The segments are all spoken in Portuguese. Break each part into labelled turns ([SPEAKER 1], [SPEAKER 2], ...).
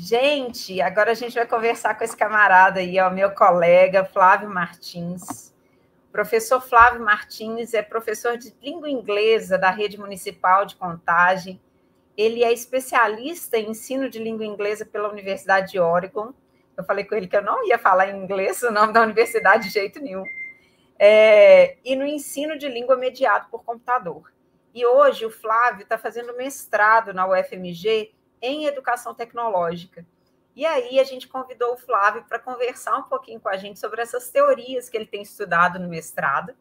[SPEAKER 1] Gente, agora a gente vai conversar com esse camarada aí, ó, meu colega Flávio Martins. O professor Flávio Martins é professor de língua inglesa da Rede Municipal de Contagem. Ele é especialista em ensino de língua inglesa pela Universidade de Oregon. Eu falei com ele que eu não ia falar em inglês o nome da universidade de jeito nenhum. É, e no ensino de língua mediado por computador. E hoje o Flávio está fazendo mestrado na UFMG em educação tecnológica. E aí a gente convidou o Flávio para conversar um pouquinho com a gente sobre essas teorias que ele tem estudado no mestrado.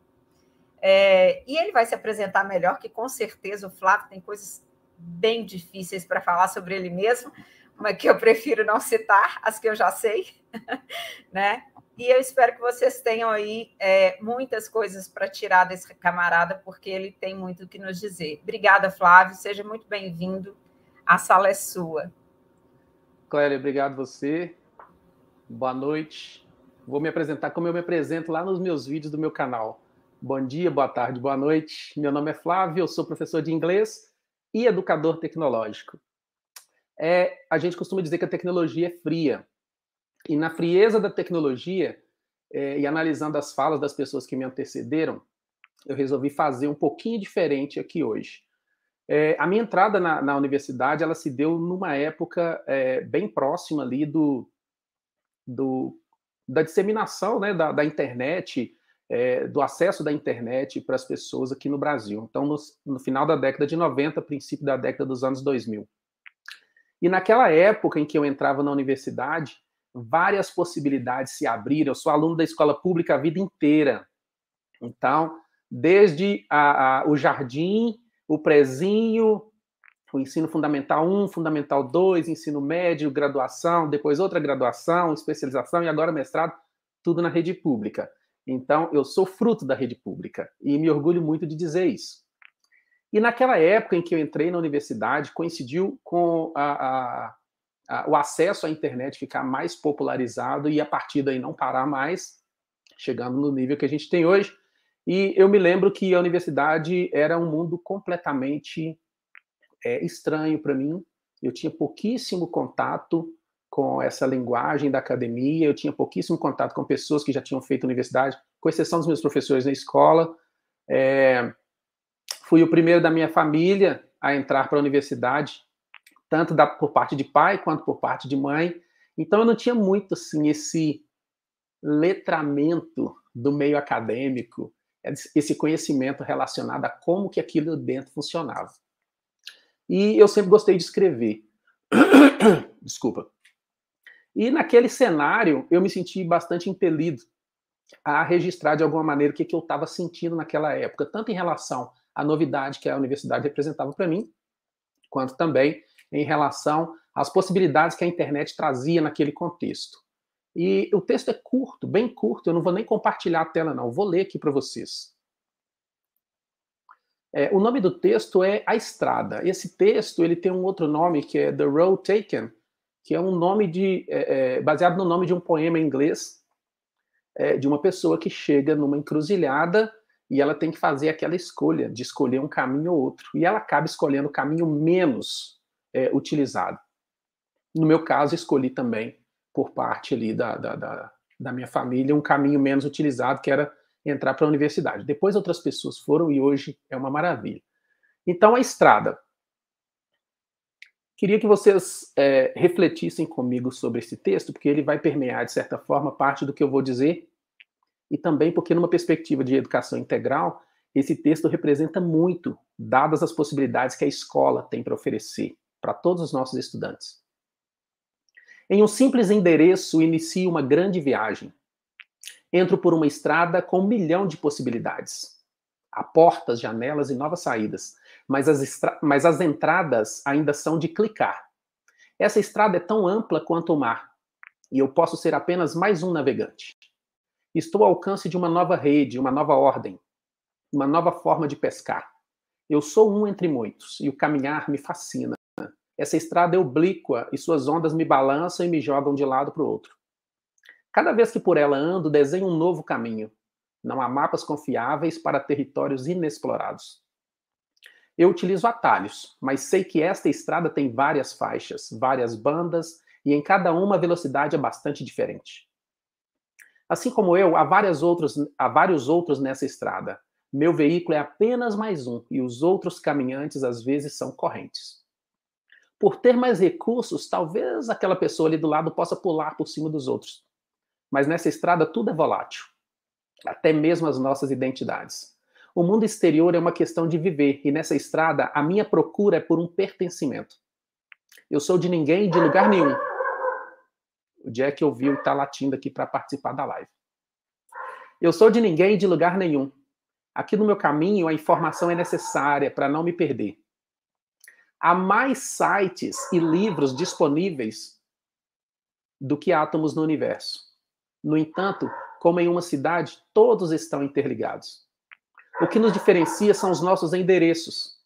[SPEAKER 1] É, e ele vai se apresentar melhor, que com certeza o Flávio tem coisas bem difíceis para falar sobre ele mesmo, mas que eu prefiro não citar, as que eu já sei, né? E eu espero que vocês tenham aí é, muitas coisas para tirar desse camarada, porque ele tem muito o que nos dizer. Obrigada, Flávio, seja muito bem-vindo. A sala é sua.
[SPEAKER 2] Clélia, obrigado você. Boa noite. Vou me apresentar como eu me apresento lá nos meus vídeos do meu canal. Bom dia, boa tarde, boa noite. Meu nome é Flávio, eu sou professor de inglês e educador tecnológico. É, a gente costuma dizer que a tecnologia é fria. E na frieza da tecnologia, é, e analisando as falas das pessoas que me antecederam, eu resolvi fazer um pouquinho diferente aqui hoje. É, a minha entrada na, na, universidade ela se deu numa época é, bem próxima ali do, do da disseminação né, da, da internet, é, do acesso da internet para as pessoas aqui no Brasil. Então, no, no, final da década de 90, princípio da década dos anos 2000. E naquela época em que eu entrava na universidade, várias possibilidades se abriram. Eu sou aluno da escola pública a vida inteira. Então, desde a, a, o jardim o prezinho, o ensino fundamental 1, fundamental 2, ensino médio, graduação, depois outra graduação, especialização e agora mestrado, tudo na rede pública. Então, eu sou fruto da rede pública e me orgulho muito de dizer isso. E naquela época em que eu entrei na universidade, coincidiu com a, a, a, o acesso à internet ficar mais popularizado e a partir daí não parar mais, chegando no nível que a gente tem hoje, e eu me lembro que a universidade era um mundo completamente é, estranho para mim. Eu tinha pouquíssimo contato com essa linguagem da academia, eu tinha pouquíssimo contato com pessoas que já tinham feito universidade, com exceção dos meus professores na escola. É, fui o primeiro da minha família a entrar para a universidade, tanto da, por parte de pai quanto por parte de mãe. Então eu não tinha muito assim esse letramento do meio acadêmico, esse conhecimento relacionado a como que aquilo dentro funcionava. E eu sempre gostei de escrever. Desculpa. E naquele cenário, eu me senti bastante impelido a registrar de alguma maneira o que, que eu estava sentindo naquela época, tanto em relação à novidade que a universidade representava para mim, quanto também em relação às possibilidades que a internet trazia naquele contexto. E o texto é curto, bem curto, eu não vou nem compartilhar a tela, não, vou ler aqui para vocês. É, o nome do texto é A Estrada. Esse texto ele tem um outro nome que é The Road Taken, que é um nome de é, é, baseado no nome de um poema em inglês é, de uma pessoa que chega numa encruzilhada e ela tem que fazer aquela escolha de escolher um caminho ou outro e ela acaba escolhendo o caminho menos é, utilizado. No meu caso, escolhi também por parte ali da, da, da, da minha família, um caminho menos utilizado, que era entrar para a universidade. Depois outras pessoas foram e hoje é uma maravilha. Então, a estrada. Queria que vocês é, refletissem comigo sobre esse texto, porque ele vai permear, de certa forma, parte do que eu vou dizer, e também porque, numa perspectiva de educação integral, esse texto representa muito, dadas as possibilidades que a escola tem para oferecer para todos os nossos estudantes. Em um simples endereço, inicio uma grande viagem. Entro por uma estrada com um milhão de possibilidades. Há portas, janelas e novas saídas, mas as, mas as entradas ainda são de clicar. Essa estrada é tão ampla quanto o mar, e eu posso ser apenas mais um navegante. Estou ao alcance de uma nova rede, uma nova ordem, uma nova forma de pescar. Eu sou um entre muitos, e o caminhar me fascina. Essa estrada é oblíqua e suas ondas me balançam e me jogam de lado para o outro. Cada vez que por ela ando, desenho um novo caminho. Não há mapas confiáveis para territórios inexplorados. Eu utilizo atalhos, mas sei que esta estrada tem várias faixas, várias bandas e em cada uma a velocidade é bastante diferente. Assim como eu, há, várias outros, há vários outros nessa estrada. Meu veículo é apenas mais um e os outros caminhantes às vezes são correntes por ter mais recursos, talvez aquela pessoa ali do lado possa pular por cima dos outros. Mas nessa estrada tudo é volátil, até mesmo as nossas identidades. O mundo exterior é uma questão de viver, e nessa estrada a minha procura é por um pertencimento. Eu sou de ninguém e de lugar nenhum. É o Jack ouviu e está latindo aqui para participar da live. Eu sou de ninguém e de lugar nenhum. Aqui no meu caminho, a informação é necessária para não me perder há mais sites e livros disponíveis do que átomos no universo. No entanto, como em uma cidade, todos estão interligados. O que nos diferencia são os nossos endereços.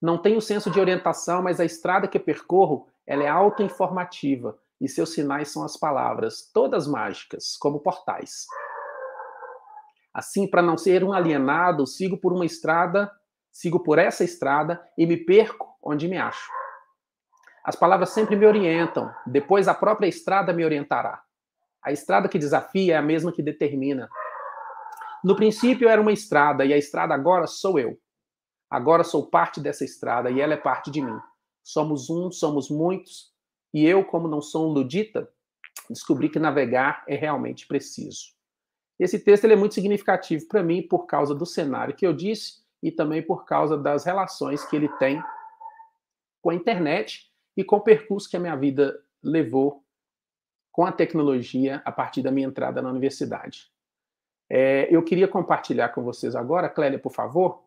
[SPEAKER 2] Não tenho senso de orientação, mas a estrada que percorro ela é autoinformativa e seus sinais são as palavras, todas mágicas, como portais. Assim, para não ser um alienado, sigo por uma estrada Sigo por essa estrada e me perco onde me acho. As palavras sempre me orientam, depois a própria estrada me orientará. A estrada que desafia é a mesma que determina. No princípio era uma estrada, e a estrada agora sou eu. Agora sou parte dessa estrada, e ela é parte de mim. Somos um, somos muitos, e eu, como não sou um ludita, descobri que navegar é realmente preciso. Esse texto é muito significativo para mim por causa do cenário que eu disse e também por causa das relações que ele tem com a internet e com o percurso que a minha vida levou com a tecnologia a partir da minha entrada na universidade. É, eu queria compartilhar com vocês agora, Clélia, por favor,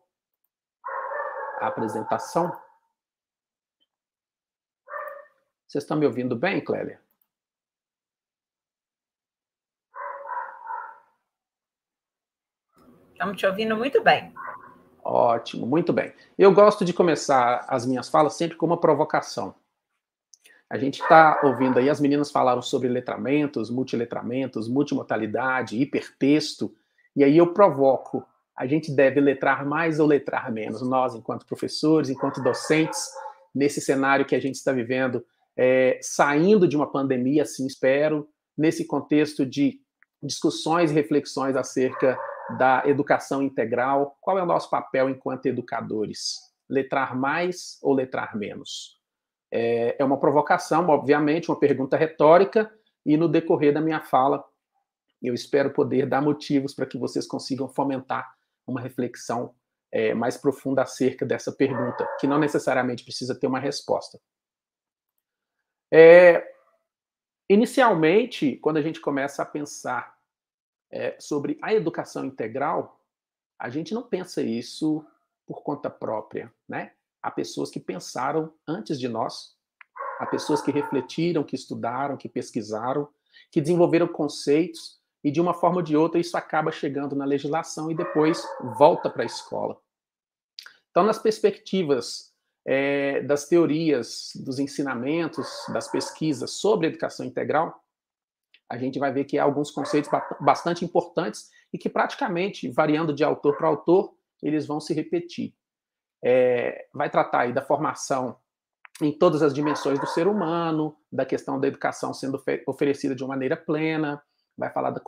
[SPEAKER 2] a apresentação. Vocês estão me ouvindo bem, Clélia?
[SPEAKER 1] Estamos te ouvindo muito bem.
[SPEAKER 2] Ótimo, muito bem. Eu gosto de começar as minhas falas sempre com uma provocação. A gente está ouvindo aí, as meninas falaram sobre letramentos, multiletramentos, multimodalidade, hipertexto, e aí eu provoco. A gente deve letrar mais ou letrar menos, nós, enquanto professores, enquanto docentes, nesse cenário que a gente está vivendo, é, saindo de uma pandemia, assim espero, nesse contexto de discussões e reflexões acerca da educação integral? Qual é o nosso papel enquanto educadores? Letrar mais ou letrar menos? É, é uma provocação, obviamente, uma pergunta retórica, e no decorrer da minha fala, eu espero poder dar motivos para que vocês consigam fomentar uma reflexão é, mais profunda acerca dessa pergunta, que não necessariamente precisa ter uma resposta. É, inicialmente, quando a gente começa a pensar é, sobre a educação integral, a gente não pensa isso por conta própria, né? Há pessoas que pensaram antes de nós, há pessoas que refletiram, que estudaram, que pesquisaram, que desenvolveram conceitos e de uma forma ou de outra isso acaba chegando na legislação e depois volta para a escola. Então, nas perspectivas é, das teorias, dos ensinamentos, das pesquisas sobre educação integral, a gente vai ver que há alguns conceitos bastante importantes e que praticamente, variando de autor para autor, eles vão se repetir. É, vai tratar aí da formação em todas as dimensões do ser humano, da questão da educação sendo oferecida de uma maneira plena, vai falar da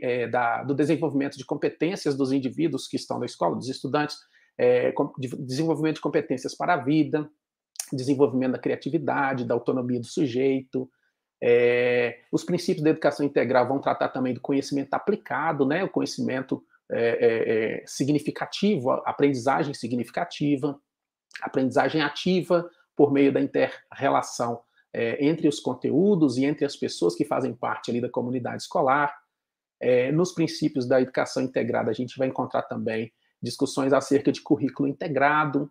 [SPEAKER 2] é, da, do desenvolvimento de competências dos indivíduos que estão na escola, dos estudantes, é, de desenvolvimento de competências para a vida, desenvolvimento da criatividade, da autonomia do sujeito, é, os princípios da educação integral vão tratar também do conhecimento aplicado, né? o conhecimento é, é, é significativo, aprendizagem significativa, aprendizagem ativa por meio da inter-relação é, entre os conteúdos e entre as pessoas que fazem parte ali da comunidade escolar. É, nos princípios da educação integrada, a gente vai encontrar também discussões acerca de currículo integrado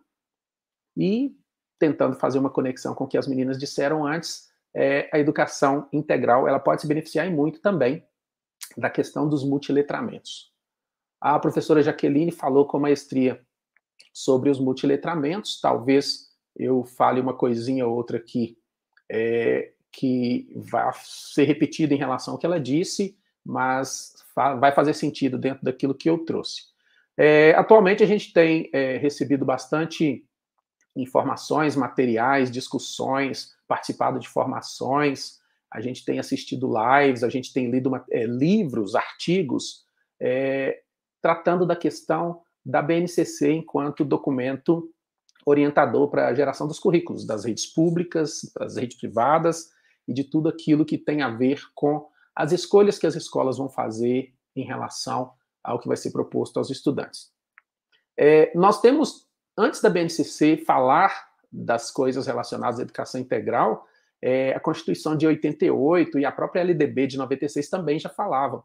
[SPEAKER 2] e, tentando fazer uma conexão com o que as meninas disseram antes, é, a educação integral ela pode se beneficiar muito também da questão dos multiletramentos. A professora Jaqueline falou com maestria sobre os multiletramentos, talvez eu fale uma coisinha ou outra aqui é, que vai ser repetida em relação ao que ela disse, mas vai fazer sentido dentro daquilo que eu trouxe. É, atualmente a gente tem é, recebido bastante informações, materiais, discussões, participado de formações, a gente tem assistido lives, a gente tem lido uma, é, livros, artigos, é, tratando da questão da BNCC enquanto documento orientador para a geração dos currículos, das redes públicas, das redes privadas e de tudo aquilo que tem a ver com as escolhas que as escolas vão fazer em relação ao que vai ser proposto aos estudantes. É, nós temos antes da BNCC falar das coisas relacionadas à educação integral, é, a Constituição de 88 e a própria LDB de 96 também já falavam,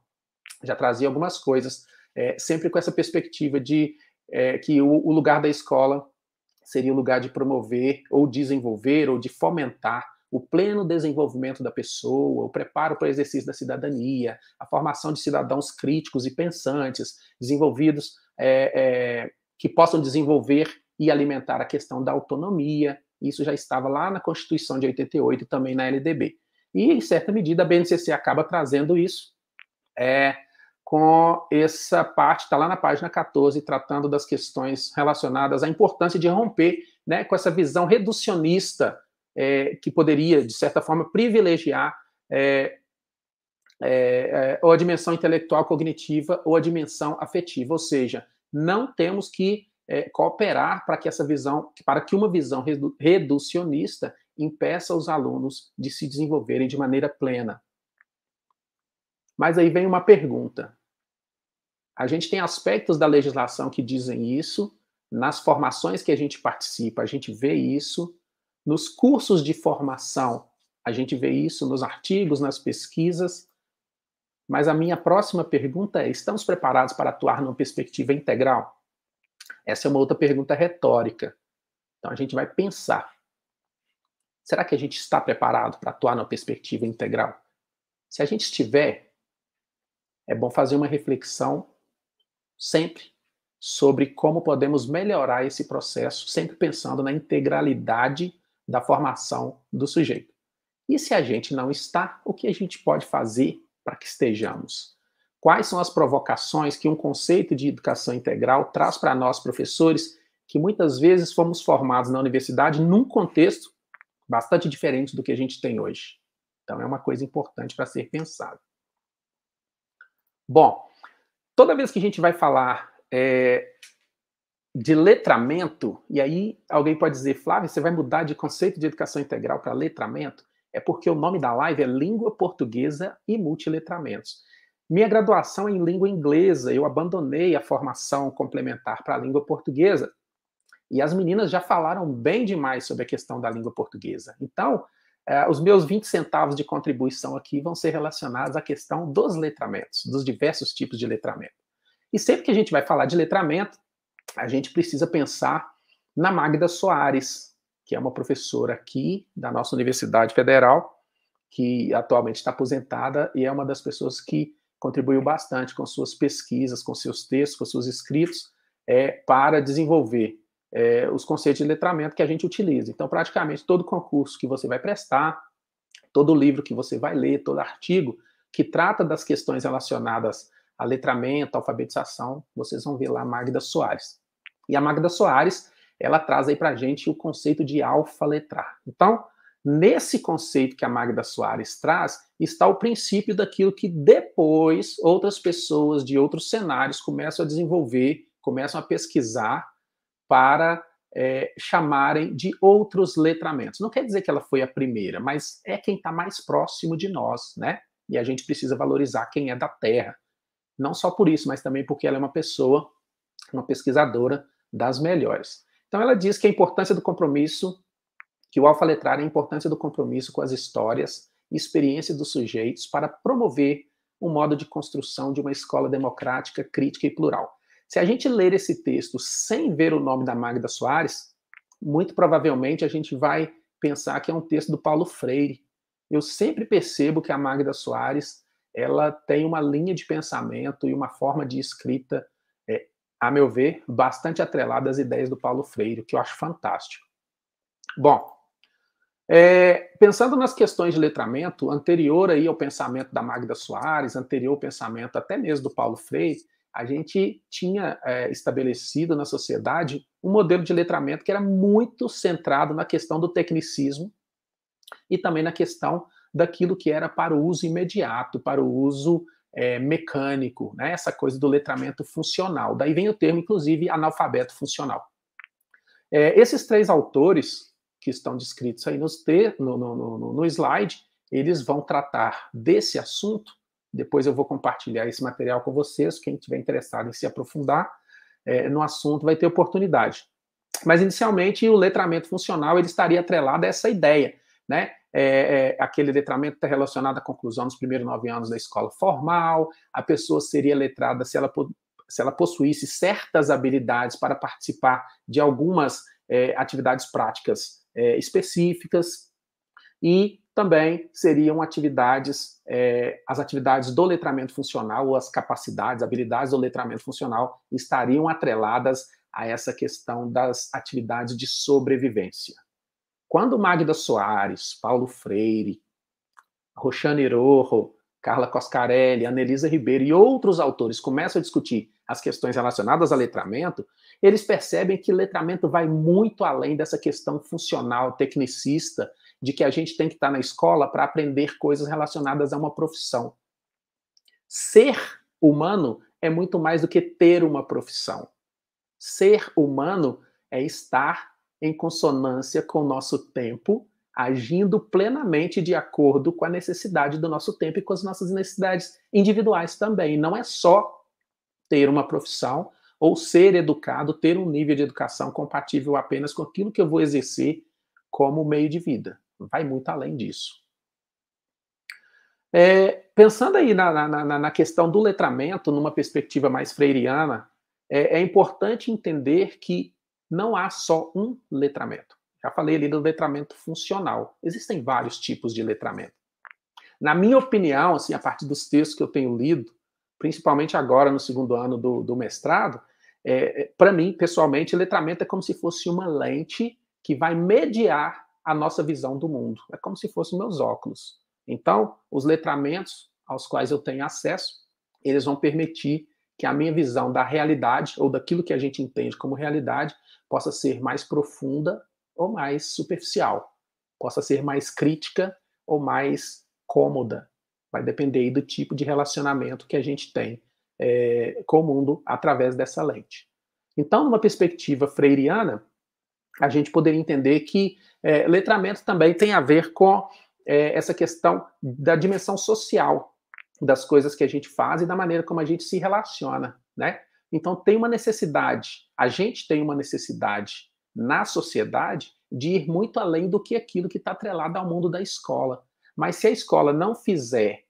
[SPEAKER 2] já traziam algumas coisas, é, sempre com essa perspectiva de é, que o, o lugar da escola seria o lugar de promover ou desenvolver ou de fomentar o pleno desenvolvimento da pessoa, o preparo para o exercício da cidadania, a formação de cidadãos críticos e pensantes, desenvolvidos é, é, que possam desenvolver e alimentar a questão da autonomia. Isso já estava lá na Constituição de 88 e também na LDB. E, em certa medida, a BNCC acaba trazendo isso é, com essa parte, está lá na página 14, tratando das questões relacionadas à importância de romper né, com essa visão reducionista é, que poderia, de certa forma, privilegiar é, é, é, ou a dimensão intelectual cognitiva ou a dimensão afetiva, ou seja, não temos que é, cooperar para que essa visão, para que uma visão redu reducionista impeça os alunos de se desenvolverem de maneira plena. Mas aí vem uma pergunta. A gente tem aspectos da legislação que dizem isso, nas formações que a gente participa, a gente vê isso, nos cursos de formação, a gente vê isso nos artigos, nas pesquisas, mas a minha próxima pergunta é: estamos preparados para atuar numa perspectiva integral? Essa é uma outra pergunta retórica. Então a gente vai pensar. Será que a gente está preparado para atuar numa perspectiva integral? Se a gente estiver, é bom fazer uma reflexão sempre sobre como podemos melhorar esse processo, sempre pensando na integralidade da formação do sujeito. E se a gente não está, o que a gente pode fazer para que estejamos? Quais são as provocações que um conceito de educação integral traz para nós, professores, que muitas vezes fomos formados na universidade num contexto bastante diferente do que a gente tem hoje? Então, é uma coisa importante para ser pensada. Bom, toda vez que a gente vai falar é, de letramento, e aí alguém pode dizer, Flávio, você vai mudar de conceito de educação integral para letramento? É porque o nome da live é Língua Portuguesa e Multiletramentos. Minha graduação é em língua inglesa, eu abandonei a formação complementar para a língua portuguesa. E as meninas já falaram bem demais sobre a questão da língua portuguesa. Então, eh, os meus 20 centavos de contribuição aqui vão ser relacionados à questão dos letramentos, dos diversos tipos de letramento. E sempre que a gente vai falar de letramento, a gente precisa pensar na Magda Soares, que é uma professora aqui da nossa Universidade Federal, que atualmente está aposentada e é uma das pessoas que contribuiu bastante com suas pesquisas, com seus textos, com seus escritos, é, para desenvolver é, os conceitos de letramento que a gente utiliza. Então, praticamente todo concurso que você vai prestar, todo livro que você vai ler, todo artigo que trata das questões relacionadas a letramento, alfabetização, vocês vão ver lá a Magda Soares. E a Magda Soares, ela traz aí para a gente o conceito de alfa-letrar. Então, nesse conceito que a Magda Soares traz, está o princípio daquilo que depois outras pessoas de outros cenários começam a desenvolver, começam a pesquisar para é, chamarem de outros letramentos. Não quer dizer que ela foi a primeira, mas é quem está mais próximo de nós, né? E a gente precisa valorizar quem é da Terra. Não só por isso, mas também porque ela é uma pessoa, uma pesquisadora das melhores. Então, ela diz que a importância do compromisso, que o Alfa Letrar é a importância do compromisso com as histórias e experiências dos sujeitos para promover um modo de construção de uma escola democrática, crítica e plural. Se a gente ler esse texto sem ver o nome da Magda Soares, muito provavelmente a gente vai pensar que é um texto do Paulo Freire. Eu sempre percebo que a Magda Soares ela tem uma linha de pensamento e uma forma de escrita a meu ver, bastante atrelado às ideias do Paulo Freire, que eu acho fantástico. Bom, é, pensando nas questões de letramento, anterior aí ao pensamento da Magda Soares, anterior ao pensamento até mesmo do Paulo Freire, a gente tinha é, estabelecido na sociedade um modelo de letramento que era muito centrado na questão do tecnicismo e também na questão daquilo que era para o uso imediato, para o uso é, mecânico, né? essa coisa do letramento funcional. Daí vem o termo, inclusive, analfabeto funcional. É, esses três autores que estão descritos aí nos no, no, no, no slide, eles vão tratar desse assunto. Depois eu vou compartilhar esse material com vocês. Quem estiver interessado em se aprofundar é, no assunto vai ter oportunidade. Mas inicialmente o letramento funcional ele estaria atrelado a essa ideia né? É, é, aquele letramento está relacionado à conclusão dos primeiros nove anos da escola formal, a pessoa seria letrada se ela, se ela possuísse certas habilidades para participar de algumas é, atividades práticas é, específicas, e também seriam atividades, é, as atividades do letramento funcional, ou as capacidades, habilidades do letramento funcional estariam atreladas a essa questão das atividades de sobrevivência. Quando Magda Soares, Paulo Freire, Roxane Rojo, Carla Coscarelli, Anelisa Ribeiro e outros autores começam a discutir as questões relacionadas a letramento, eles percebem que letramento vai muito além dessa questão funcional, tecnicista, de que a gente tem que estar na escola para aprender coisas relacionadas a uma profissão. Ser humano é muito mais do que ter uma profissão. Ser humano é estar em consonância com o nosso tempo, agindo plenamente de acordo com a necessidade do nosso tempo e com as nossas necessidades individuais também. Não é só ter uma profissão ou ser educado, ter um nível de educação compatível apenas com aquilo que eu vou exercer como meio de vida. Vai muito além disso. É, pensando aí na, na, na, questão do letramento, numa perspectiva mais freiriana, é, é importante entender que não há só um letramento. Já falei ali do letramento funcional. Existem vários tipos de letramento. Na minha opinião, assim, a partir dos textos que eu tenho lido, principalmente agora no segundo ano do, do mestrado, é, é para mim, pessoalmente, letramento é como se fosse uma lente que vai mediar a nossa visão do mundo. É como se fossem meus óculos. Então, os letramentos aos quais eu tenho acesso, eles vão permitir que a minha visão da realidade ou daquilo que a gente entende como realidade possa ser mais profunda ou mais superficial, possa ser mais crítica ou mais cômoda. Vai depender aí do tipo de relacionamento que a gente tem é, com o mundo através dessa lente. Então, numa perspectiva freiriana, a gente poderia entender que é, letramento também tem a ver com é, essa questão da dimensão social das coisas que a gente faz e da maneira como a gente se relaciona, né? Então tem uma necessidade, a gente tem uma necessidade na sociedade de ir muito além do que aquilo que está atrelado ao mundo da escola. Mas se a escola não fizer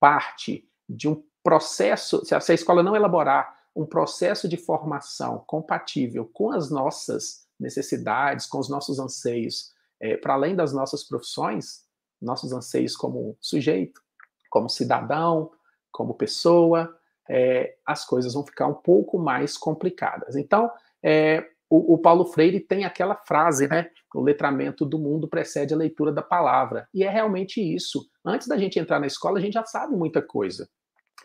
[SPEAKER 2] parte de um processo, se a escola não elaborar um processo de formação compatível com as nossas necessidades, com os nossos anseios, é, para além das nossas profissões, nossos anseios como sujeito, como cidadão, como pessoa, é, as coisas vão ficar um pouco mais complicadas. Então, é, o, o, Paulo Freire tem aquela frase, né? O letramento do mundo precede a leitura da palavra. E é realmente isso. Antes da gente entrar na escola, a gente já sabe muita coisa.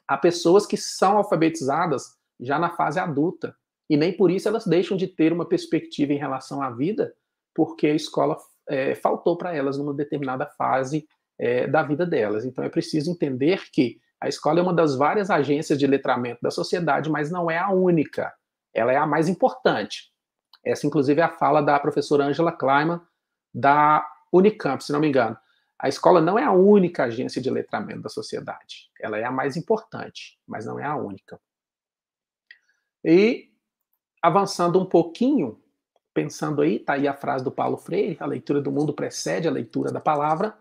[SPEAKER 2] Há pessoas que são alfabetizadas já na fase adulta. E nem por isso elas deixam de ter uma perspectiva em relação à vida, porque a escola é, faltou para elas numa determinada fase é, da vida delas. Então é preciso entender que a escola é uma das várias agências de letramento da sociedade, mas não é a única. Ela é a mais importante. Essa, inclusive, é a fala da professora Angela Kleiman, da Unicamp, se não me engano. A escola não é a única agência de letramento da sociedade. Ela é a mais importante, mas não é a única. E, avançando um pouquinho, pensando aí, está aí a frase do Paulo Freire: a leitura do mundo precede a leitura da palavra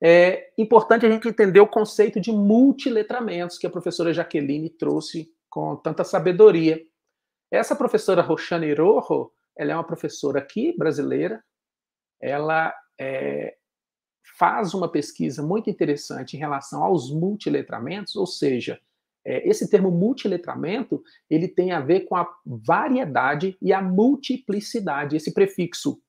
[SPEAKER 2] é importante a gente entender o conceito de multiletramentos que a professora Jaqueline trouxe com tanta sabedoria. Essa professora Roxane Rojo, ela é uma professora aqui, brasileira, ela é, faz uma pesquisa muito interessante em relação aos multiletramentos, ou seja, é, esse termo multiletramento, ele tem a ver com a variedade e a multiplicidade, esse prefixo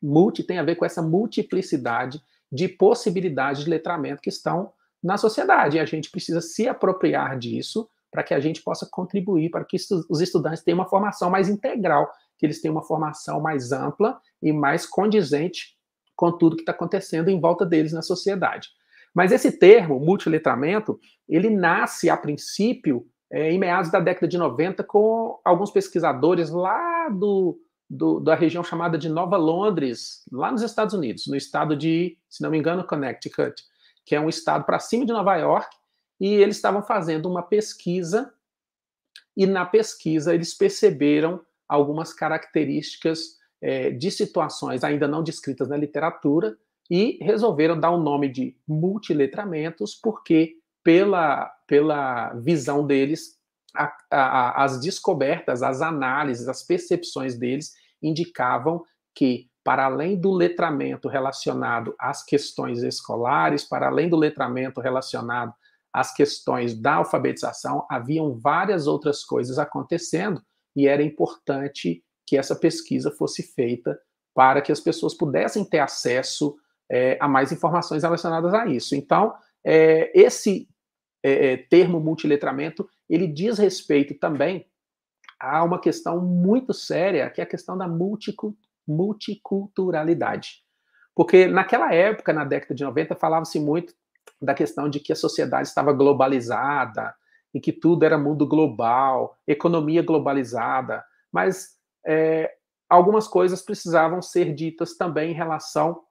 [SPEAKER 2] multi tem a ver com essa multiplicidade de possibilidades de letramento que estão na sociedade. E a gente precisa se apropriar disso para que a gente possa contribuir para que os estudantes tenham uma formação mais integral, que eles tenham uma formação mais ampla e mais condizente com tudo que está acontecendo em volta deles na sociedade. Mas esse termo, multiletramento, ele nasce, a princípio, é, em meados da década de 90, com alguns pesquisadores lá do do, da região chamada de Nova Londres, lá nos Estados Unidos, no estado de, se não me engano, Connecticut, que é um estado para cima de Nova York, e eles estavam fazendo uma pesquisa, e na pesquisa eles perceberam algumas características é, de situações ainda não descritas na literatura, e resolveram dar o nome de multiletramentos, porque, pela, pela visão deles, a, a, as descobertas, as análises, as percepções deles indicavam que, para além do letramento relacionado às questões escolares, para além do letramento relacionado às questões da alfabetização, haviam várias outras coisas acontecendo e era importante que essa pesquisa fosse feita para que as pessoas pudessem ter acesso é, a mais informações relacionadas a isso. Então, é, esse é, é termo multiletramento, ele diz respeito também há uma questão muito séria, que é a questão da multiculturalidade. Porque naquela época, na década de 90, falava-se muito da questão de que a sociedade estava globalizada e que tudo era mundo global, economia globalizada, mas é, algumas coisas precisavam ser ditas também em relação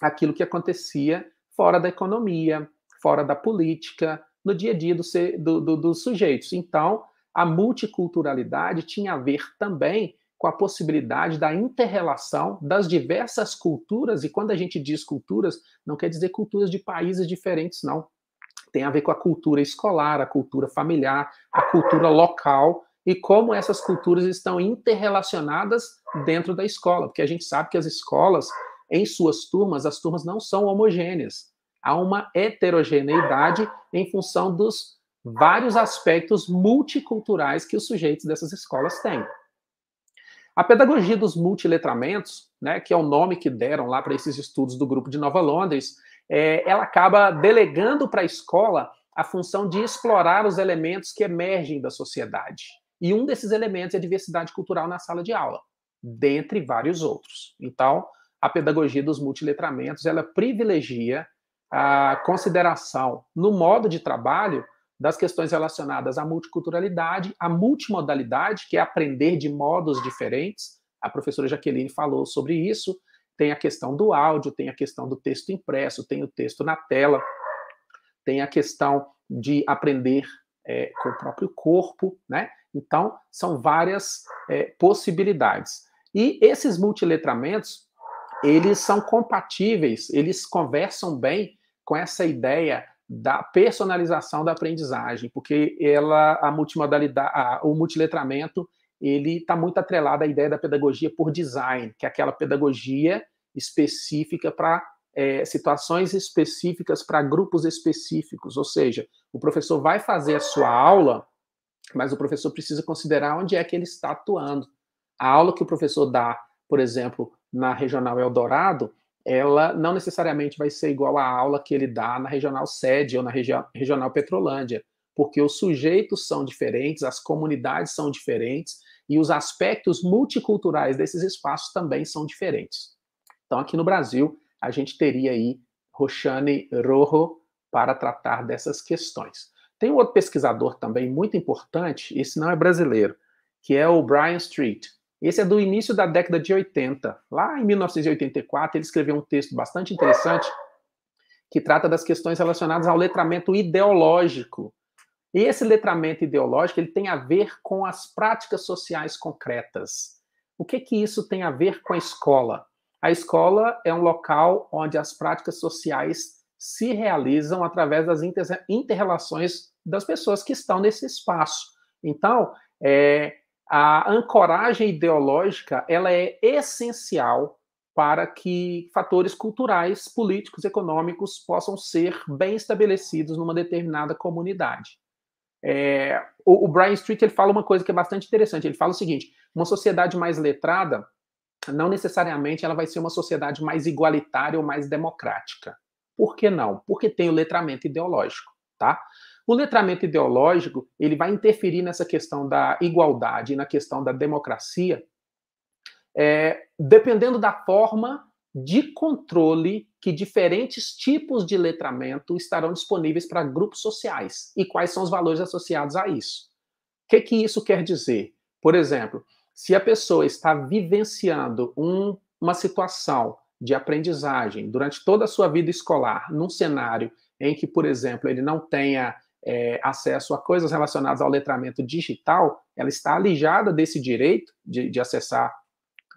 [SPEAKER 2] àquilo que acontecia fora da economia, fora da política, no dia a dia do, do, do, dos sujeitos. Então, a multiculturalidade tinha a ver também com a possibilidade da interrelação das diversas culturas, e quando a gente diz culturas, não quer dizer culturas de países diferentes, não. Tem a ver com a cultura escolar, a cultura familiar, a cultura local e como essas culturas estão interrelacionadas dentro da escola, porque a gente sabe que as escolas, em suas turmas, as turmas não são homogêneas. Há uma heterogeneidade em função dos vários aspectos multiculturais que os sujeitos dessas escolas têm. A pedagogia dos multiletramentos, né, que é o nome que deram lá para esses estudos do grupo de Nova Londres, é, ela acaba delegando para a escola a função de explorar os elementos que emergem da sociedade. E um desses elementos é a diversidade cultural na sala de aula, dentre vários outros. Então, a pedagogia dos multiletramentos, ela privilegia a consideração no modo de trabalho das questões relacionadas à multiculturalidade, à multimodalidade, que é aprender de modos diferentes. A professora Jaqueline falou sobre isso. Tem a questão do áudio, tem a questão do texto impresso, tem o texto na tela, tem a questão de aprender é, com o próprio corpo, né? Então, são várias é, possibilidades. E esses multiletramentos, eles são compatíveis, eles conversam bem com essa ideia da personalização da aprendizagem, porque ela a multimodalidade, a, o multiletramento, ele está muito atrelado à ideia da pedagogia por design, que é aquela pedagogia específica para é, situações específicas para grupos específicos, ou seja, o professor vai fazer a sua aula, mas o professor precisa considerar onde é que ele está atuando. A aula que o professor dá, por exemplo, na Regional Eldorado, ela não necessariamente vai ser igual à aula que ele dá na regional sede ou na regi regional Petrolândia, porque os sujeitos são diferentes, as comunidades são diferentes e os aspectos multiculturais desses espaços também são diferentes. Então, aqui no Brasil, a gente teria aí Roxane Rojo para tratar dessas questões. Tem um outro pesquisador também muito importante, esse não é brasileiro, que é o Brian Street, esse é do início da década de 80. Lá em 1984, ele escreveu um texto bastante interessante que trata das questões relacionadas ao letramento ideológico. E esse letramento ideológico ele tem a ver com as práticas sociais concretas. O que que isso tem a ver com a escola? A escola é um local onde as práticas sociais se realizam através das interrelações das pessoas que estão nesse espaço. Então, é, a ancoragem ideológica ela é essencial para que fatores culturais, políticos, econômicos possam ser bem estabelecidos numa determinada comunidade. É, o, o, Brian Street ele fala uma coisa que é bastante interessante. Ele fala o seguinte: uma sociedade mais letrada não necessariamente ela vai ser uma sociedade mais igualitária ou mais democrática. Por que não? Porque tem o letramento ideológico, tá? O letramento ideológico ele vai interferir nessa questão da igualdade, na questão da democracia, é, dependendo da forma de controle que diferentes tipos de letramento estarão disponíveis para grupos sociais e quais são os valores associados a isso. O que, que isso quer dizer? Por exemplo, se a pessoa está vivenciando um, uma situação de aprendizagem durante toda a sua vida escolar, num cenário em que, por exemplo, ele não tenha é, acesso a coisas relacionadas ao letramento digital, ela está alijada desse direito de, de acessar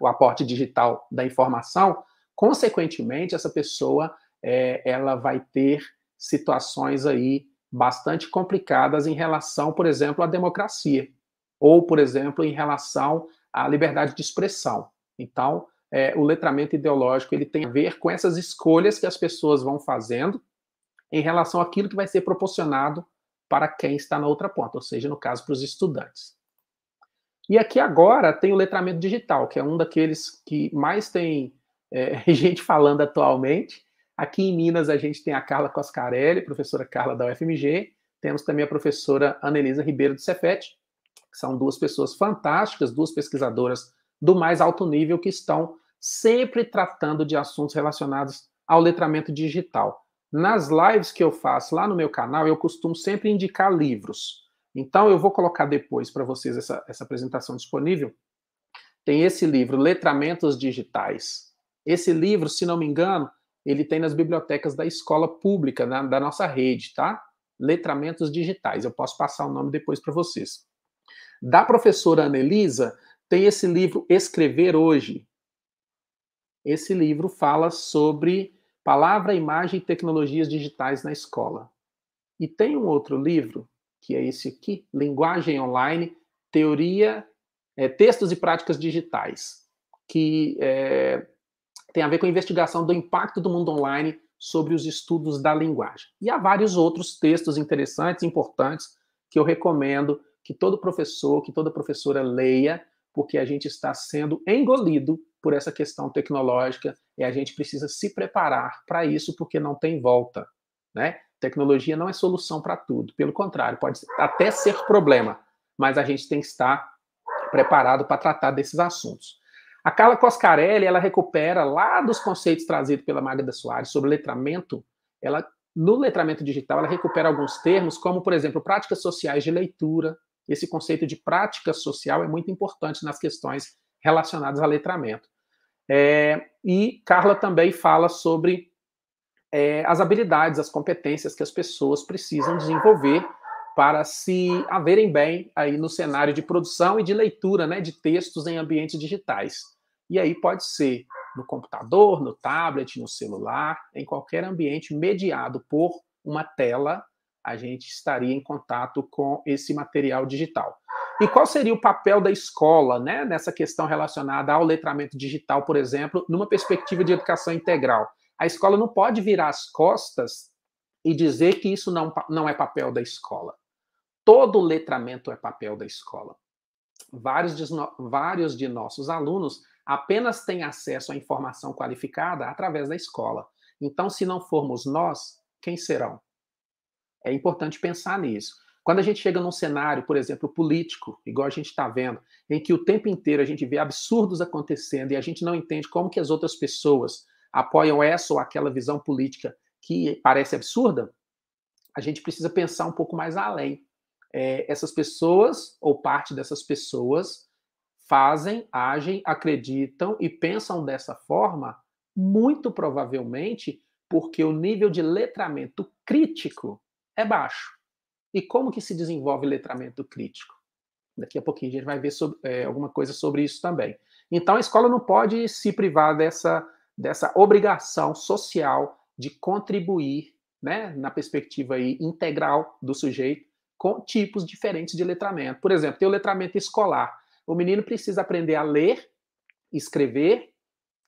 [SPEAKER 2] o aporte digital da informação, consequentemente, essa pessoa é, ela vai ter situações aí bastante complicadas em relação, por exemplo, à democracia, ou, por exemplo, em relação à liberdade de expressão. Então, é, o letramento ideológico ele tem a ver com essas escolhas que as pessoas vão fazendo em relação àquilo que vai ser proporcionado para quem está na outra ponta, ou seja, no caso, para os estudantes. E aqui agora tem o letramento digital, que é um daqueles que mais tem é, gente falando atualmente. Aqui em Minas a gente tem a Carla Coscarelli, professora Carla da UFMG, temos também a professora Anelisa Ribeiro do Cefet, que são duas pessoas fantásticas, duas pesquisadoras do mais alto nível que estão sempre tratando de assuntos relacionados ao letramento digital. Nas lives que eu faço lá no meu canal, eu costumo sempre indicar livros. Então, eu vou colocar depois para vocês essa, essa apresentação disponível. Tem esse livro, Letramentos Digitais. Esse livro, se não me engano, ele tem nas bibliotecas da escola pública, na, da nossa rede, tá? Letramentos Digitais. Eu posso passar o nome depois para vocês. Da professora Anelisa, tem esse livro Escrever Hoje. Esse livro fala sobre Palavra, Imagem e Tecnologias Digitais na Escola. E tem um outro livro, que é esse aqui, Linguagem Online, Teoria, é, Textos e Práticas Digitais, que é, tem a ver com a investigação do impacto do mundo online sobre os estudos da linguagem. E há vários outros textos interessantes, importantes, que eu recomendo que todo professor, que toda professora leia, porque a gente está sendo engolido por essa questão tecnológica e a gente precisa se preparar para isso porque não tem volta, né? Tecnologia não é solução para tudo, pelo contrário, pode até ser problema, mas a gente tem que estar preparado para tratar desses assuntos. A Carla Coscarelli, ela recupera lá dos conceitos trazidos pela Magda Soares sobre letramento, ela no letramento digital, ela recupera alguns termos, como, por exemplo, práticas sociais de leitura. Esse conceito de prática social é muito importante nas questões relacionados a letramento. É, e Carla também fala sobre é, as habilidades, as competências que as pessoas precisam desenvolver para se haverem bem aí no cenário de produção e de leitura né, de textos em ambientes digitais. E aí pode ser no computador, no tablet, no celular, em qualquer ambiente mediado por uma tela a gente estaria em contato com esse material digital. E qual seria o papel da escola né, nessa questão relacionada ao letramento digital, por exemplo, numa perspectiva de educação integral? A escola não pode virar as costas e dizer que isso não, não é papel da escola. Todo letramento é papel da escola. Vários de, vários de nossos alunos apenas têm acesso à informação qualificada através da escola. Então, se não formos nós, quem serão? É importante pensar nisso. Quando a gente chega num cenário, por exemplo, político, igual a gente está vendo, em que o tempo inteiro a gente vê absurdos acontecendo e a gente não entende como que as outras pessoas apoiam essa ou aquela visão política que parece absurda, a gente precisa pensar um pouco mais além. É, essas pessoas, ou parte dessas pessoas, fazem, agem, acreditam e pensam dessa forma, muito provavelmente porque o nível de letramento crítico é baixo. E como que se desenvolve o letramento crítico? Daqui a pouquinho a gente vai ver sobre, é, alguma coisa sobre isso também. Então a escola não pode se privar dessa, dessa obrigação social de contribuir, né, na perspectiva aí, integral do sujeito, com tipos diferentes de letramento. Por exemplo, tem o letramento escolar. O menino precisa aprender a ler, escrever,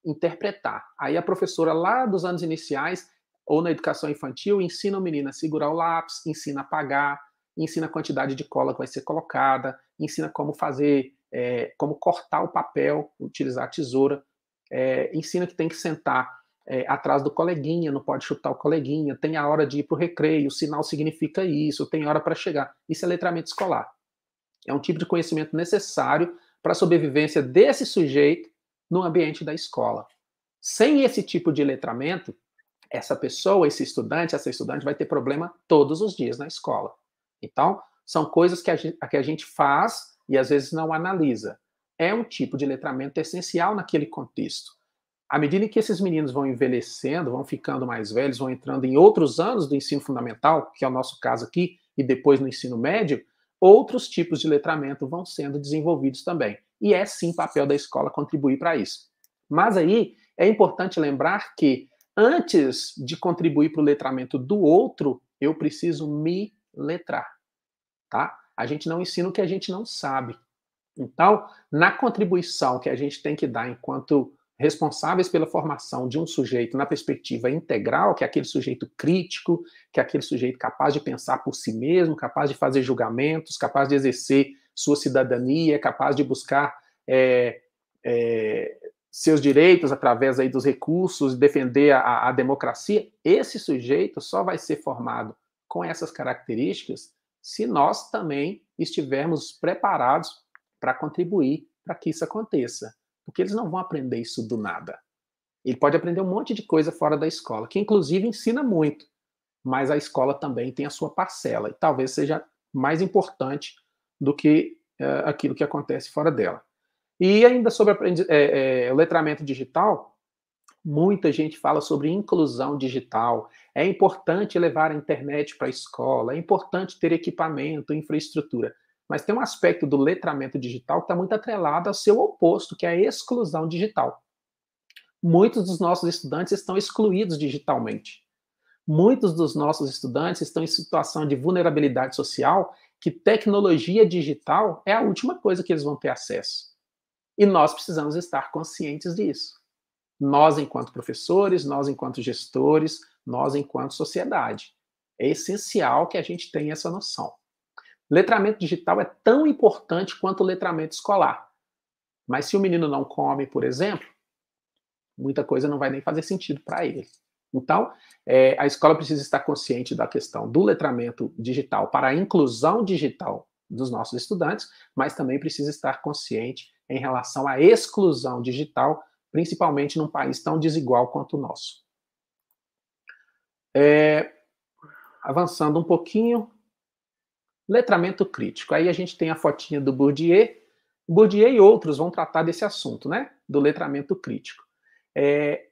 [SPEAKER 2] interpretar. Aí a professora lá dos anos iniciais ou na educação infantil, ensina o menino a segurar o lápis, ensina a pagar, ensina a quantidade de cola que vai ser colocada, ensina como fazer, é, como cortar o papel, utilizar a tesoura, é, ensina que tem que sentar é, atrás do coleguinha, não pode chutar o coleguinha, tem a hora de ir para o recreio, o sinal significa isso, tem hora para chegar. Isso é letramento escolar. É um tipo de conhecimento necessário para a sobrevivência desse sujeito no ambiente da escola. Sem esse tipo de letramento, essa pessoa, esse estudante, essa estudante vai ter problema todos os dias na escola. Então, são coisas que a gente, que a gente faz e às vezes não analisa. É um tipo de letramento essencial naquele contexto. À medida que esses meninos vão envelhecendo, vão ficando mais velhos, vão entrando em outros anos do ensino fundamental, que é o nosso caso aqui, e depois no ensino médio, outros tipos de letramento vão sendo desenvolvidos também. E é sim papel da escola contribuir para isso. Mas aí é importante lembrar que antes de contribuir para o letramento do outro, eu preciso me letrar, tá? A gente não ensina o que a gente não sabe. Então, na contribuição que a gente tem que dar enquanto responsáveis pela formação de um sujeito na perspectiva integral, que é aquele sujeito crítico, que é aquele sujeito capaz de pensar por si mesmo, capaz de fazer julgamentos, capaz de exercer sua cidadania, capaz de buscar é, é, seus direitos através aí dos recursos, defender a, a democracia, esse sujeito só vai ser formado com essas características se nós também estivermos preparados para contribuir para que isso aconteça. Porque eles não vão aprender isso do nada. Ele pode aprender um monte de coisa fora da escola, que inclusive ensina muito, mas a escola também tem a sua parcela, e talvez seja mais importante do que uh, aquilo que acontece fora dela. E ainda sobre é, é, o letramento digital, muita gente fala sobre inclusão digital. É importante levar a internet para a escola, é importante ter equipamento, infraestrutura. Mas tem um aspecto do letramento digital que está muito atrelado ao seu oposto, que é a exclusão digital. Muitos dos nossos estudantes estão excluídos digitalmente. Muitos dos nossos estudantes estão em situação de vulnerabilidade social, que tecnologia digital é a última coisa que eles vão ter acesso. E nós precisamos estar conscientes disso. Nós, enquanto professores, nós, enquanto gestores, nós, enquanto sociedade. É essencial que a gente tenha essa noção. Letramento digital é tão importante quanto o letramento escolar. Mas se o menino não come, por exemplo, muita coisa não vai nem fazer sentido para ele. Então, é, a escola precisa estar consciente da questão do letramento digital para a inclusão digital dos nossos estudantes, mas também precisa estar consciente em relação à exclusão digital, principalmente num país tão desigual quanto o nosso. É, avançando um pouquinho, letramento crítico. Aí a gente tem a fotinha do Bourdieu. Bourdieu e outros vão tratar desse assunto, né? Do letramento crítico. É,